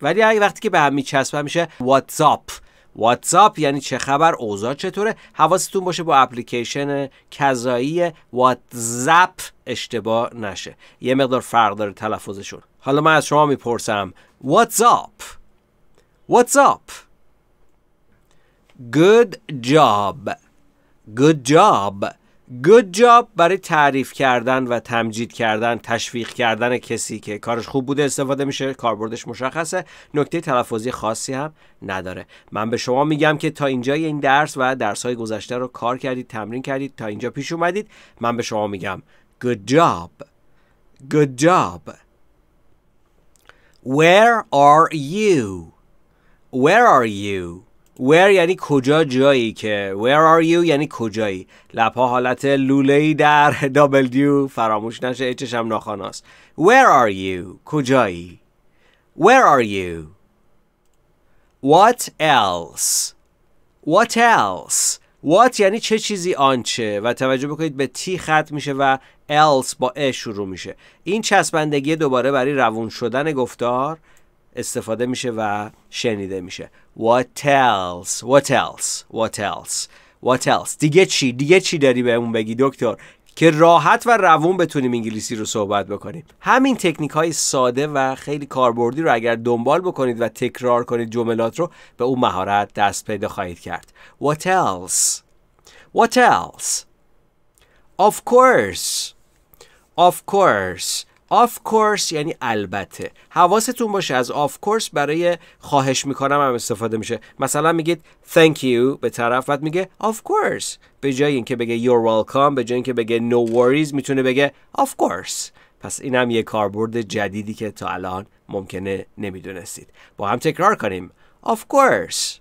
ولی وقتی که به هم میچسبه میشه what's up واتساپ یعنی چه خبر اوضاع چطوره حواستون باشه با اپلیکیشن کذایی واتساپ اشتباه نشه یه مقدار فرق داره تلفظشون حالا من از شما میپرسم واتساپ واتساپ گود جاب، گود جاب، Good job برای تعریف کردن و تمجید کردن تشویق کردن کسی که کارش خوب بوده استفاده میشه کاربردش مشخصه نکته تلفظی خاصی هم نداره من به شما میگم که تا اینجا این درس و درس های گذشته رو کار کردید تمرین کردید تا اینجا پیش اومدید من به شما میگم good job good job where are you where are you Where یعنی کجا جایی که Where are you یعنی کجایی لپا حالت ای در W فراموش نشه ایچش هم ناخاناست Where are you کجایی Where are you What else What else What یعنی چه چیزی آنچه و توجه بکنید به تی خط میشه و else با ا شروع میشه این چسبندگی دوباره برای روون شدن گفتار استفاده میشه و شنیده میشه what else what else what else what else دیگه چی دیگه چی داری بهمون بگی دکتر که راحت و روون بتونیم انگلیسی رو صحبت بکنیم همین تکنیک های ساده و خیلی کاربردی رو اگر دنبال بکنید و تکرار کنید جملات رو به اون مهارت دست پیدا خواهید کرد what else what else of course of course آف course یعنی البته حواستون باشه از آف کورس برای خواهش میکنم هم استفاده میشه مثلا میگید thank you به طرف بعد میگه of course به جای اینکه بگه you're welcome به جای اینکه بگه no worries میتونه بگه of course پس این هم یه کاربرد جدیدی که تا الان ممکنه نمیدونستید با هم تکرار کنیم of course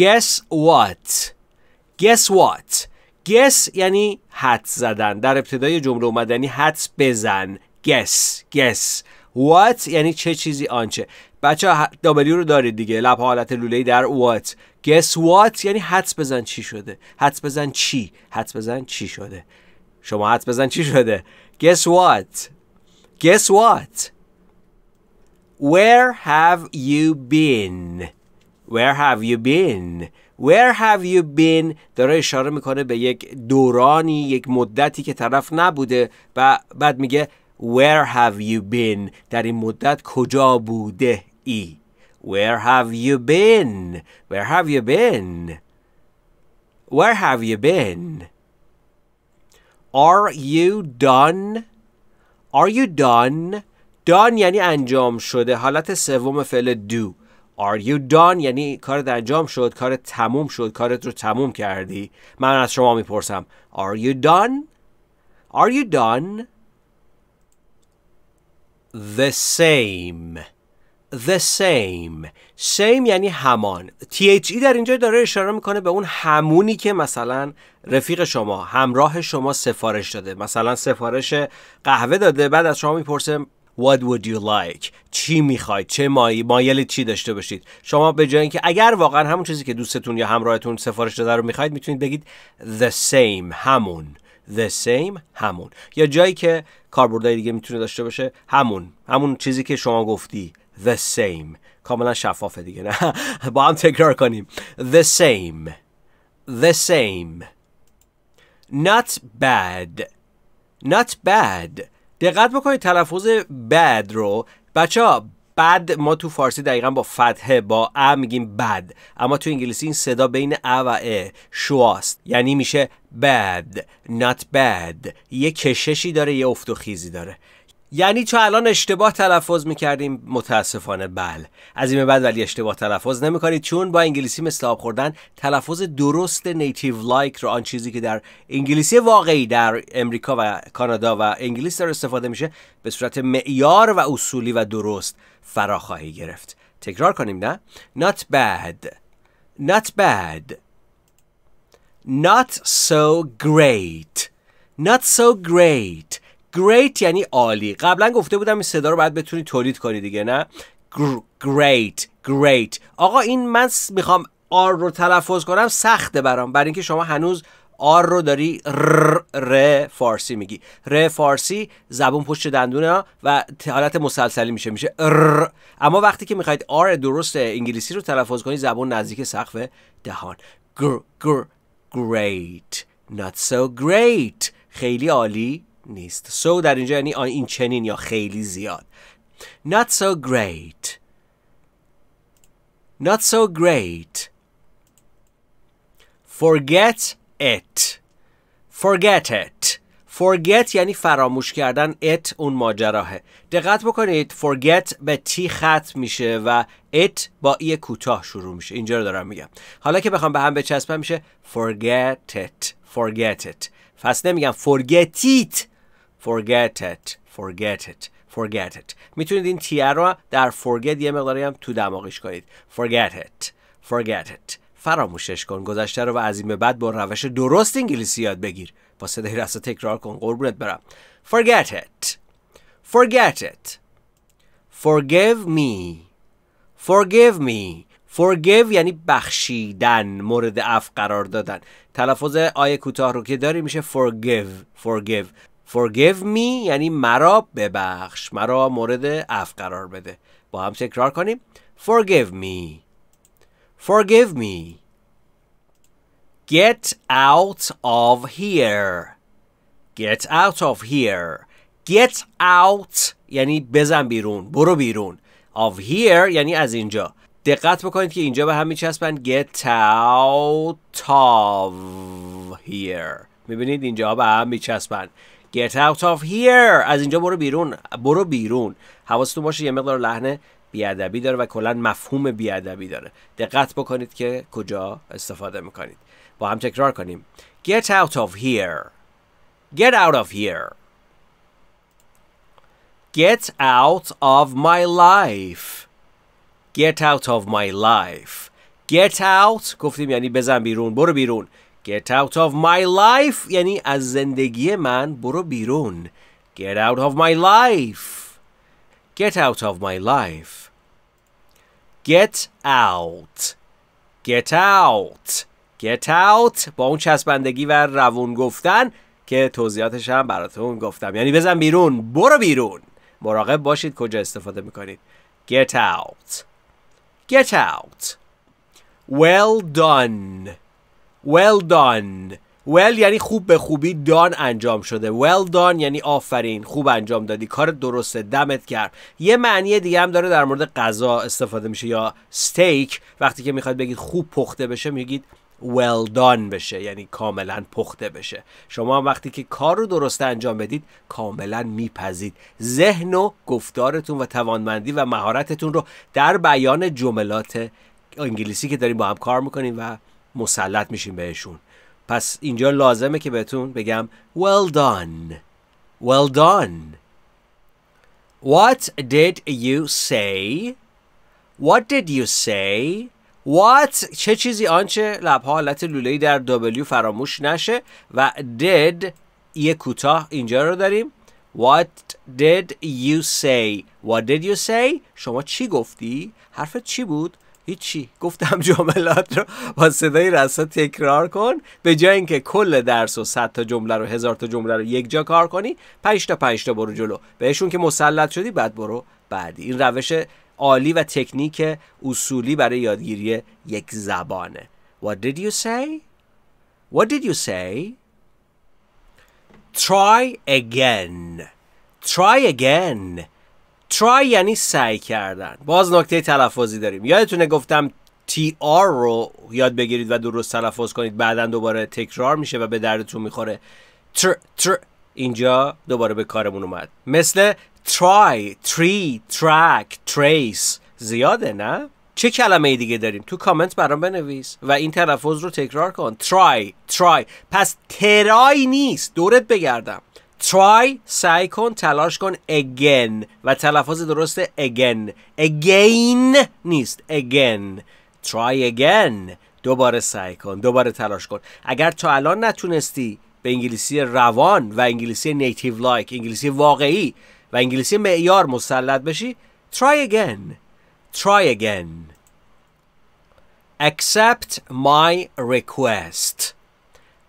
guess what guess what گس یعنی حدس زدن در ابتدای جمله اومد یعنی حدس بزن گس گس what یعنی چه چیزی آنچه بچه دابلی رو دارید دیگه لب حالت لوله‌ای در وات guess what یعنی حدس بزن چی شده حدس بزن چی حد بزن چی شده شما حدس بزن چی شده guess what guess what where have you been where have you been Where have you been داره اشاره میکنه به یک دورانی یک مدتی که طرف نبوده و بعد میگه Where have you been در این مدت کجا بوده ای Where have you been Where have you been Where have you been Are you done Are you done Done یعنی انجام شده حالت سوم فعل do Are you done یعنی کارت انجام شد کار تموم شد کارت رو تموم کردی من از شما میپرسم Are you done Are you done The same The same Same یعنی همان THE در اینجا داره اشاره میکنه به اون همونی که مثلا رفیق شما همراه شما سفارش داده مثلا سفارش قهوه داده بعد از شما میپرسه what would you like چی میخواید چه مای؟ مایل چی داشته باشید شما به جای اینکه اگر واقعا همون چیزی که دوستتون یا همراهتون سفارش داده رو میخواید میتونید بگید the same همون the same همون یا جایی که کاربردهای دیگه میتونه داشته باشه همون همون چیزی که شما گفتی the same کاملا شفافه دیگه نه با هم تکرار کنیم the same the same not bad not bad دقت بکنید تلفظ بد رو بچه ها بد ما تو فارسی دقیقا با فتحه با ا میگیم بد اما تو انگلیسی این صدا بین ا و ا شواست یعنی میشه بد نات بد. یه کششی داره یه افت داره یعنی تا الان اشتباه تلفظ میکردیم متاسفانه بل از این بعد ولی اشتباه تلفظ نمیکنید چون با انگلیسی مثل آب خوردن تلفظ درست نیتیو لایک رو آن چیزی که در انگلیسی واقعی در امریکا و کانادا و انگلیس در استفاده میشه به صورت معیار و اصولی و درست فرا خواهی گرفت تکرار کنیم نه not bad not bad not so great not so great great یعنی عالی قبلا گفته بودم این صدا رو باید بتونی تولید کنی دیگه نه great great آقا این من میخوام آر رو تلفظ کنم سخته برام برای اینکه شما هنوز آر رو داری ر, فارسی میگی ر فارسی زبون پشت دندونه و حالت مسلسلی میشه میشه ر اما وقتی که میخواید آر درست انگلیسی رو تلفظ کنی زبون نزدیک سقف دهان great not so great خیلی عالی نیست so در اینجا یعنی این چنین یا خیلی زیاد not so great not so great forget it forget it forget یعنی فراموش کردن it اون ماجراه دقت بکنید forget به تی ختم میشه و it با ای e کوتاه شروع میشه اینجا رو دارم میگم حالا که بخوام به هم بچسبم میشه forget it forget it پس نمیگم forget it forget it forget it forget it میتونید این تیه رو در forget یه مقداری هم تو دماغش کنید forget it forget it فراموشش کن گذشته رو و از این به بعد با روش درست انگلیسی یاد بگیر با صدای رسا تکرار کن قربونت برم forget it forget it forgive me forgive me forgive یعنی بخشیدن مورد اف قرار دادن تلفظ آیه کوتاه رو که داری میشه forgive forgive forgive me یعنی مرا ببخش مرا مورد اف قرار بده با هم تکرار کنیم forgive me forgive me get out of here get out of here get out یعنی بزن بیرون برو بیرون of here یعنی از اینجا دقت بکنید که اینجا به هم میچسبن get out of here میبینید اینجا به هم میچسبن Get out of here از اینجا برو بیرون برو بیرون حواستون باشه یه مقدار لحنه بیادبی داره و کلا مفهوم بیادبی داره دقت بکنید که کجا استفاده میکنید با هم تکرار کنیم Get out of here Get out of here Get out of my life Get out of my life Get out گفتیم یعنی بزن بیرون برو بیرون Get out of my life یعنی از زندگی من برو بیرون Get out of my life Get out of my life Get out Get out Get out با اون چسبندگی و روون گفتن که توضیحاتش هم براتون گفتم یعنی بزن بیرون برو بیرون مراقب باشید کجا استفاده میکنید Get out Get out Well done well done well یعنی خوب به خوبی دان انجام شده well done یعنی آفرین خوب انجام دادی کار درسته دمت کرد یه معنی دیگه هم داره در مورد غذا استفاده میشه یا steak وقتی که میخواد بگید خوب پخته بشه میگید well done بشه یعنی کاملا پخته بشه شما وقتی که کار رو درست انجام بدید کاملا میپذید ذهن و گفتارتون و توانمندی و مهارتتون رو در بیان جملات انگلیسی که داریم با هم کار میکنیم و مسلط میشیم بهشون پس اینجا لازمه که بهتون بگم well done well done what did you say what did you say what چه چیزی آنچه لبها حالت لوله‌ای در W فراموش نشه و did یه کوتاه اینجا رو داریم What did you say? What did you say? شما چی گفتی؟ حرفت چی بود؟ هیچی گفتم جملات رو با صدای رسا تکرار کن به جای اینکه کل درس و 100 تا جمله رو هزار تا جمله رو یک جا کار کنی 5 تا 5 تا برو جلو بهشون که مسلط شدی بعد برو بعدی این روش عالی و تکنیک اصولی برای یادگیری یک زبانه What did you say? What did you say? Try again. Try again. try یعنی سعی کردن باز نکته تلفظی داریم یادتونه گفتم تی آر رو یاد بگیرید و درست تلفظ کنید بعدا دوباره تکرار میشه و به دردتون میخوره تر تر اینجا دوباره به کارمون اومد مثل try, tree, track, trace زیاده نه؟ چه کلمه دیگه داریم؟ تو کامنت برام بنویس و این تلفظ رو تکرار کن try, try پس ترای نیست دورت بگردم try سعی کن تلاش کن again و تلفظ درست again again نیست again try again دوباره سعی کن دوباره تلاش کن اگر تا الان نتونستی به انگلیسی روان و انگلیسی نیتیو لایک انگلیسی واقعی و انگلیسی معیار مسلط بشی try again try again accept my request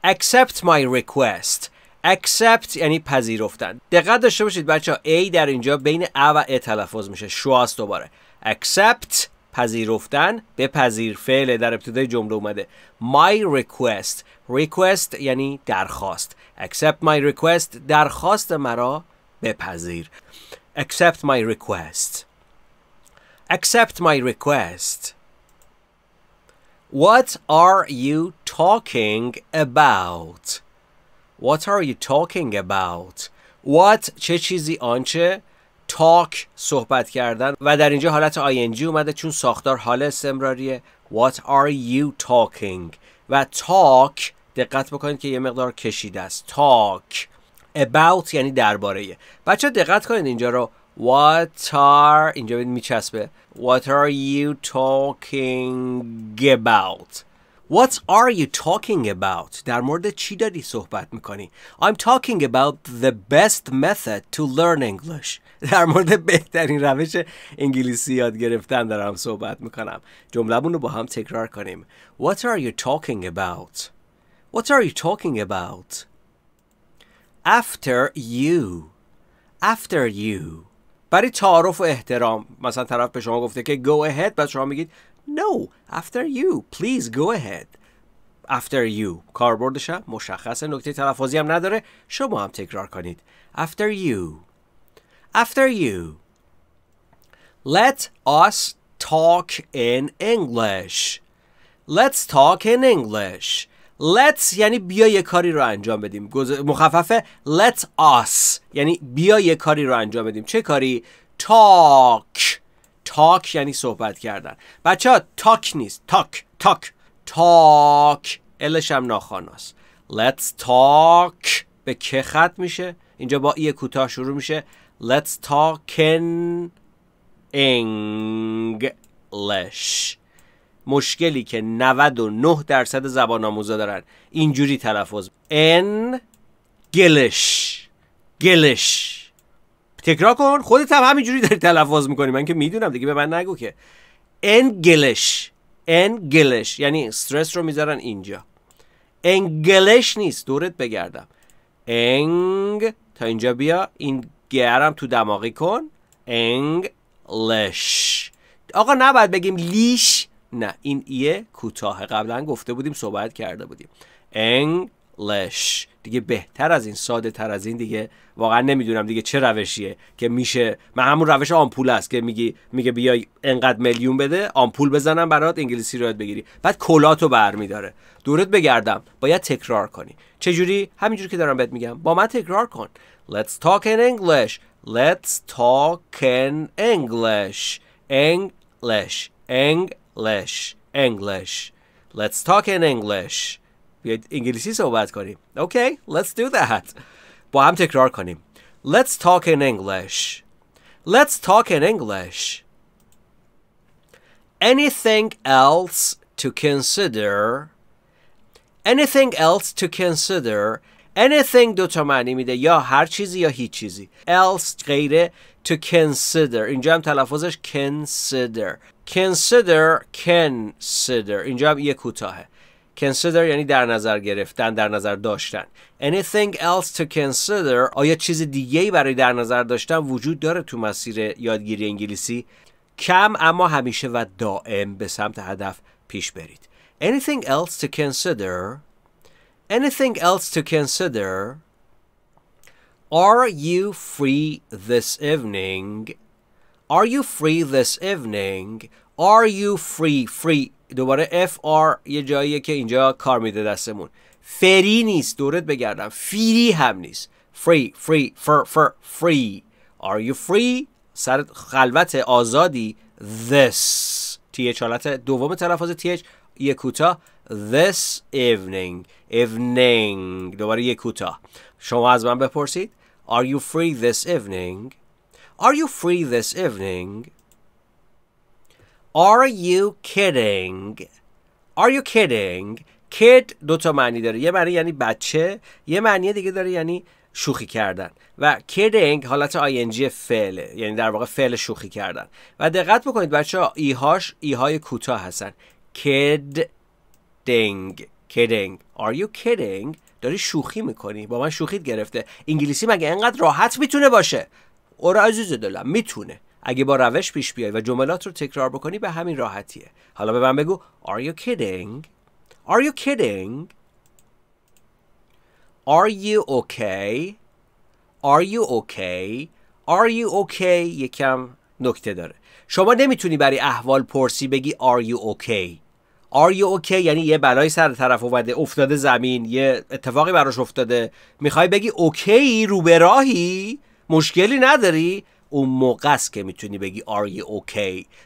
accept my request accept یعنی پذیرفتن دقت داشته باشید بچه ها A در اینجا بین ا و ا تلفظ میشه شواست دوباره accept پذیرفتن به پذیر فعل در ابتدای جمله اومده my request request یعنی درخواست accept my request درخواست مرا بپذیر accept my request accept my request what are you talking about What are you talking about? What چه چیزی آنچه Talk صحبت کردن و در اینجا حالت آینجی اومده چون ساختار حال استمراریه What are you talking و Talk دقت بکنید که یه مقدار کشیده است Talk about یعنی درباره بچه دقت کنید اینجا رو What are اینجا میچسبه What are you talking about What are you talking about? در مورد چی داری صحبت میکنی؟ I'm talking about the best method to learn English. در مورد بهترین روش انگلیسی یاد گرفتن دارم صحبت میکنم. جملمون رو با هم تکرار کنیم. What are you talking about? What are you talking about? After you. After you. برای تعارف و احترام مثلا طرف به شما گفته که go ahead بعد شما میگید No, after you. Please go ahead. After you. کاربردش مشخص مشخصه نکته تلفظی هم نداره. شما هم تکرار کنید. After you. After you. Let us talk in English. Let's talk in English. Let's یعنی بیا یه کاری رو انجام بدیم. مخففه let us یعنی بیا یه کاری رو انجام بدیم. چه کاری؟ Talk. تاک یعنی صحبت کردن بچه ها تاک نیست تاک تاک تاک الش هم ناخاناست Let's talk به که خط میشه اینجا با ای کوتاه شروع میشه Let's talk in English مشکلی که 99 درصد زبان آموزا دارن اینجوری تلفظ ان گلش گلش تکرار کن خودت هم همینجوری داری تلفظ میکنی من که میدونم دیگه به من نگو که انگلش انگلش یعنی استرس رو میذارن اینجا انگلش نیست دورت بگردم انگ تا اینجا بیا این گرم تو دماغی کن انگلش آقا نباید بگیم لیش نه این ایه کوتاه قبلا گفته بودیم صحبت کرده بودیم انگ لش دیگه بهتر از این ساده تر از این دیگه واقعا نمیدونم دیگه چه روشیه که میشه من همون روش آمپول است که میگی میگه بیای انقدر میلیون بده آمپول بزنم برات انگلیسی رو بگیری بعد کلاتو برمیداره دورت بگردم باید تکرار کنی چه جوری همینجوری که دارم بهت میگم با من تکرار کن let's talk in english let's talk in english english english english let's talk in english so انگلیسی صحبت کنیم اوکی let's do that با هم تکرار کنیم let's talk in English let's talk in English anything else to consider anything else to consider anything دو تا معنی میده یا هر چیزی یا هیچ چیزی else غیره to consider اینجا هم تلفظش consider consider consider اینجا هم یه کوتاهه consider یعنی در نظر گرفتن در نظر داشتن anything else to consider آیا چیز دیگه برای در نظر داشتن وجود داره تو مسیر یادگیری انگلیسی کم اما همیشه و دائم به سمت هدف پیش برید anything else to consider anything else to consider are you free this evening are you free this evening are you free free دوباره آر یه جاییه که اینجا کار میده دستمون فری نیست دورت بگردم فری هم نیست فری فری فر فر فری Are یو فری سر خلوت آزادی This TH حالت دوم تلفظ TH یه کوتاه This evening Evening دوباره یه کوتاه شما از من بپرسید Are you free this evening؟ Are you free this evening؟ Are you kidding? Are you kidding? Kid دو تا معنی داره یه معنی یعنی بچه یه معنی دیگه داره یعنی شوخی کردن و kidding حالت ing فعله. یعنی در واقع فعل شوخی کردن و دقت بکنید بچه هاش ایهاش ایهای کوتاه هستن kidding kidding are you kidding داری شوخی میکنی با من شوخیت گرفته انگلیسی مگه انقدر راحت میتونه باشه اورا عزیز دلم میتونه اگه با روش پیش بیای و جملات رو تکرار بکنی به همین راحتیه حالا به من بگو Are you kidding? Are you kidding? Are you okay? Are you okay? Are you okay? یکم نکته داره شما نمیتونی برای احوال پرسی بگی Are you okay? Are you okay یعنی یه بلای سر طرف اومده افتاده زمین یه اتفاقی براش افتاده میخوای بگی اوکی رو به راهی مشکلی نداری اون موقع است که میتونی بگی are you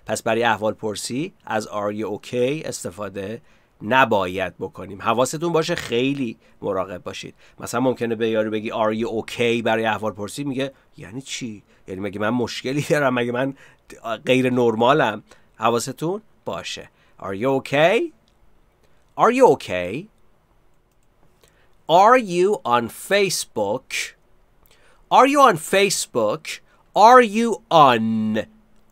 پس برای احوال پرسی از are you استفاده نباید بکنیم حواستون باشه خیلی مراقب باشید مثلا ممکنه به یارو بگی are you برای احوال پرسی میگه یعنی چی یعنی مگه من مشکلی دارم مگه من غیر نرمالم حواستون باشه are you okay are you okay are you on facebook are you on facebook are you on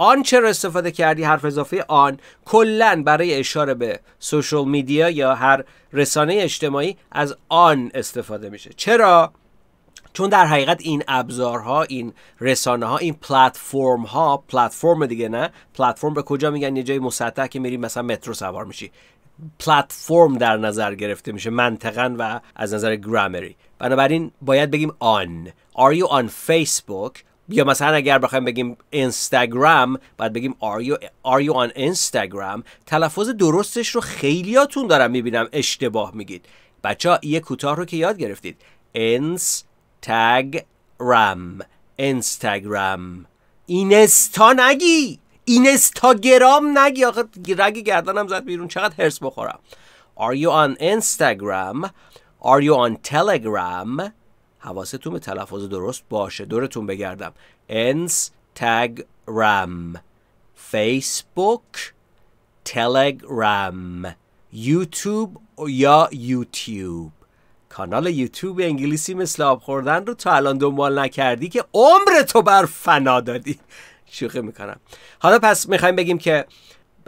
آن چرا استفاده کردی حرف اضافه آن کلا برای اشاره به سوشال میدیا یا هر رسانه اجتماعی از آن استفاده میشه چرا چون در حقیقت این ابزارها این رسانه ها این پلتفرم ها پلتفرم دیگه نه پلتفرم به کجا میگن یه جای مسطح که میری مثلا مترو سوار میشی پلتفرم در نظر گرفته میشه منطقا و از نظر گرامری بنابراین باید بگیم آن Are you on Facebook یا مثلا اگر بخوایم بگیم اینستاگرام بعد بگیم are you, آن اینستاگرام؟ تلفظ درستش رو خیلیاتون دارم میبینم اشتباه میگید بچه یه کوتاه رو که یاد گرفتید رام اینستاگرام. اینستا نگی اینستاگرام نگی آخه رگ گردنم زد بیرون چقدر هرس بخورم Are you on Instagram? Are you on Telegram? حواستون به تلفظ درست باشه دورتون بگردم انستگرام فیسبوک تلگرام یوتیوب یا یوتیوب کانال یوتیوب انگلیسی مثل آب خوردن رو تا الان دنبال نکردی که عمر تو بر فنا دادی شوخی میکنم حالا پس میخوایم بگیم که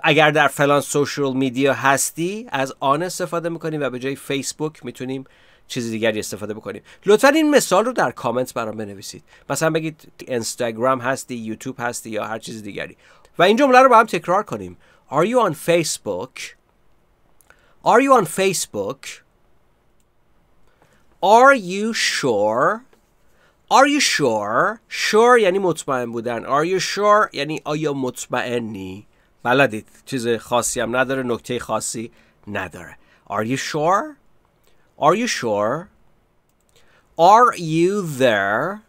اگر در فلان سوشل میدیا هستی از آن استفاده میکنیم و به جای فیسبوک میتونیم چیز دیگری استفاده بکنیم لطفا این مثال رو در کامنت برام بنویسید مثلا بگید اینستاگرام هستی یوتیوب هستی یا هر چیز دیگری و این جمله رو با هم تکرار کنیم Are you on Facebook? Are you on Facebook? Are you sure? Are you sure? Sure یعنی مطمئن بودن. Are you sure یعنی آیا مطمئنی؟ بلدید. چیز خاصی هم نداره. نکته خاصی نداره. Are you sure? Are you sure? Are you there?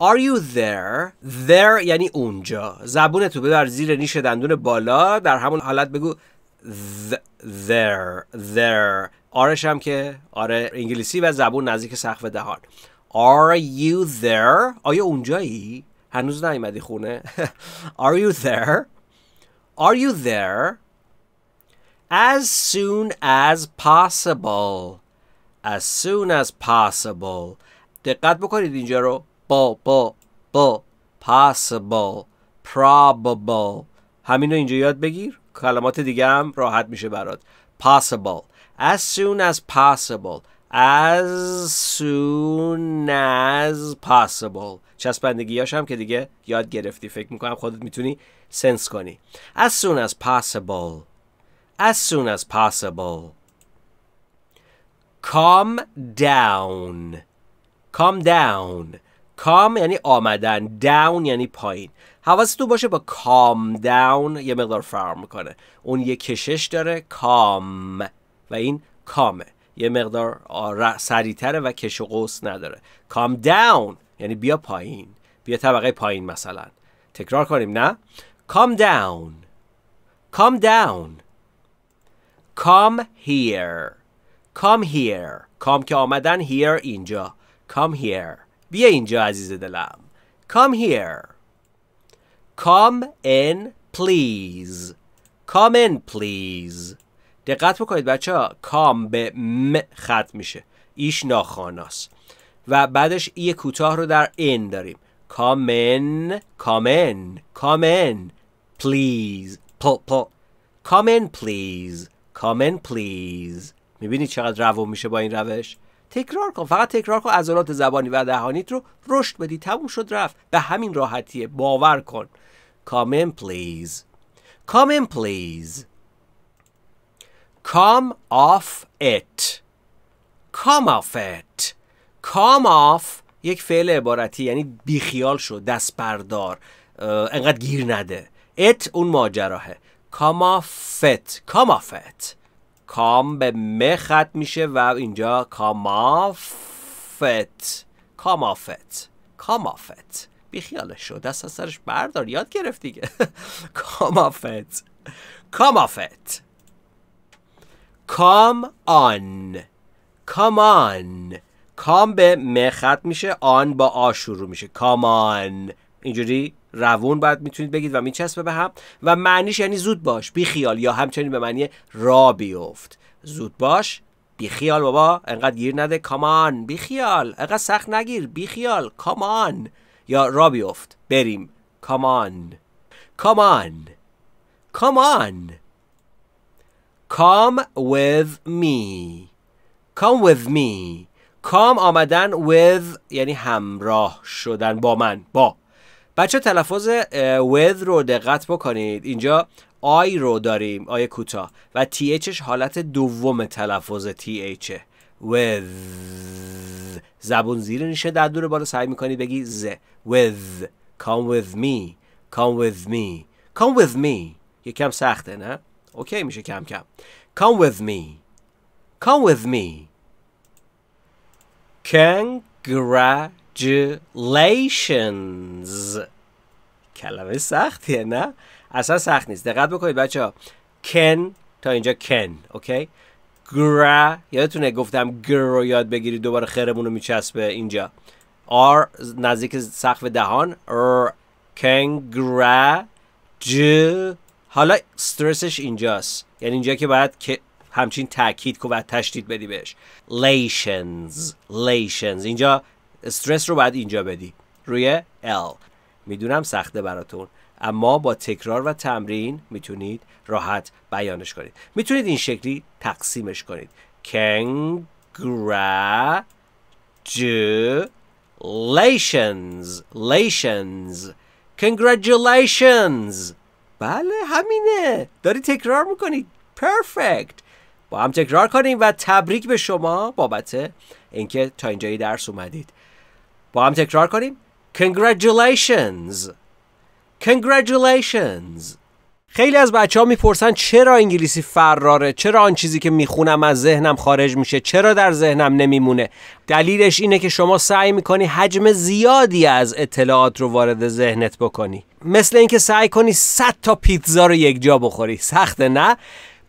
Are you there? There یعنی اونجا زبون تو ببر زیر نیش دندون بالا در همون حالت بگو th there there آرش هم که آره انگلیسی و زبون نزدیک سقف دهان Are you there? آیا اونجایی؟ هنوز نیومدی خونه؟ Are you there? Are you there? As soon as possible as soon as possible دقت بکنید اینجا رو با با با possible probable همین رو اینجا یاد بگیر کلمات دیگه هم راحت میشه برات possible as soon as possible as soon as possible چسبندگی هم که دیگه یاد گرفتی فکر میکنم خودت میتونی سنس کنی as soon as possible as soon as possible کام down کام داون کام یعنی آمدن داون یعنی پایین حواستون باشه با کام داون یه مقدار فرم میکنه اون یه کشش داره کام و این کامه یه مقدار سریعتره و کش و قوس نداره کام داون یعنی بیا پایین بیا طبقه پایین مثلا تکرار کنیم نه کام داون کام داون کام هیر come here کام که آمدن هیر اینجا come here بیا اینجا عزیز دلم come here come in please come in please دقت بکنید بچه ها کام به م ختم میشه ایش ناخاناست و بعدش ای کوتاه رو در این داریم این کام این پلیز پل پل please. پلیز ان پلیز میبینی چقدر روو میشه با این روش تکرار کن فقط تکرار کن عضلات زبانی و دهانیت رو رشد بدی تموم شد رفت به همین راحتیه باور کن please come in please come off it come off it come off یک فعل عبارتی یعنی بیخیال شد دست بردار انقدر گیر نده ات اون ماجراهه come off it come آف it کام به مه خط میشه و اینجا کامافت کامافت کامافت بیخیالش شد دست از سرش بردار یاد گرفت دیگه کامافت کامافت کام آن کام آن. کام به مه خط میشه آن با آ شروع میشه آن اینجوری روون باید میتونید بگید و میچسبه به هم و معنیش یعنی زود باش بیخیال یا همچنین به معنی را بیفت زود باش بیخیال بابا انقدر گیر نده کامان بیخیال انقدر سخت نگیر بیخیال کامان یا را بیفت بریم کامان کامان کامان کام with me. کام with me. کام آمدن with یعنی همراه شدن با من با بچه تلفظ with رو دقت بکنید اینجا آی رو داریم آی کوتاه و تی اچش حالت دوم تلفظ تی اچه with زبون زیر نیشه در دور بالا سعی میکنید بگی ز with come with me come with me come with me کم سخته نه اوکی میشه کم کم come with me come with me congratulations congratulations کلمه سختیه نه اصلا سخت نیست دقت بکنید بچه ها کن تا اینجا کن اوکی گرا یادتونه گفتم گر رو یاد بگیرید دوباره خرمون رو میچسبه اینجا آر نزدیک سقف دهان کن کنگرا ج حالا استرسش اینجاست یعنی اینجا که باید همچین تاکید کو و تشدید بدی بهش لیشنز لیشنز اینجا استرس رو باید اینجا بدی روی L میدونم سخته براتون اما با تکرار و تمرین میتونید راحت بیانش کنید میتونید این شکلی تقسیمش کنید congratulations congratulations بله همینه داری تکرار میکنید پرفکت با هم تکرار کنیم و تبریک به شما بابت اینکه تا اینجای درس اومدید با هم تکرار کنیم Congratulations Congratulations خیلی از بچه ها میپرسن چرا انگلیسی فراره چرا آن چیزی که میخونم از ذهنم خارج میشه چرا در ذهنم نمیمونه دلیلش اینه که شما سعی میکنی حجم زیادی از اطلاعات رو وارد ذهنت بکنی مثل اینکه سعی کنی 100 تا پیتزا رو یک جا بخوری سخت نه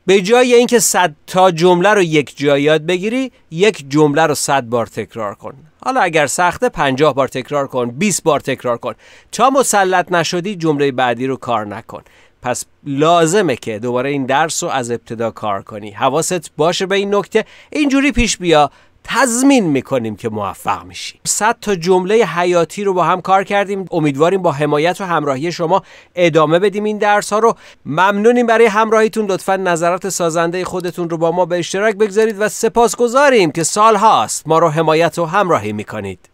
به جای اینکه صد تا جمله رو یک جای یاد بگیری یک جمله رو صد بار تکرار کن حالا اگر سخته 50 بار تکرار کن 20 بار تکرار کن تا مسلط نشدی جمله بعدی رو کار نکن پس لازمه که دوباره این درس رو از ابتدا کار کنی حواست باشه به این نکته اینجوری پیش بیا تضمین میکنیم که موفق میشیم 100 تا جمله حیاتی رو با هم کار کردیم امیدواریم با حمایت و همراهی شما ادامه بدیم این درس ها رو ممنونیم برای همراهیتون لطفا نظرات سازنده خودتون رو با ما به اشتراک بگذارید و سپاسگزاریم که سال هاست ما رو حمایت و همراهی میکنید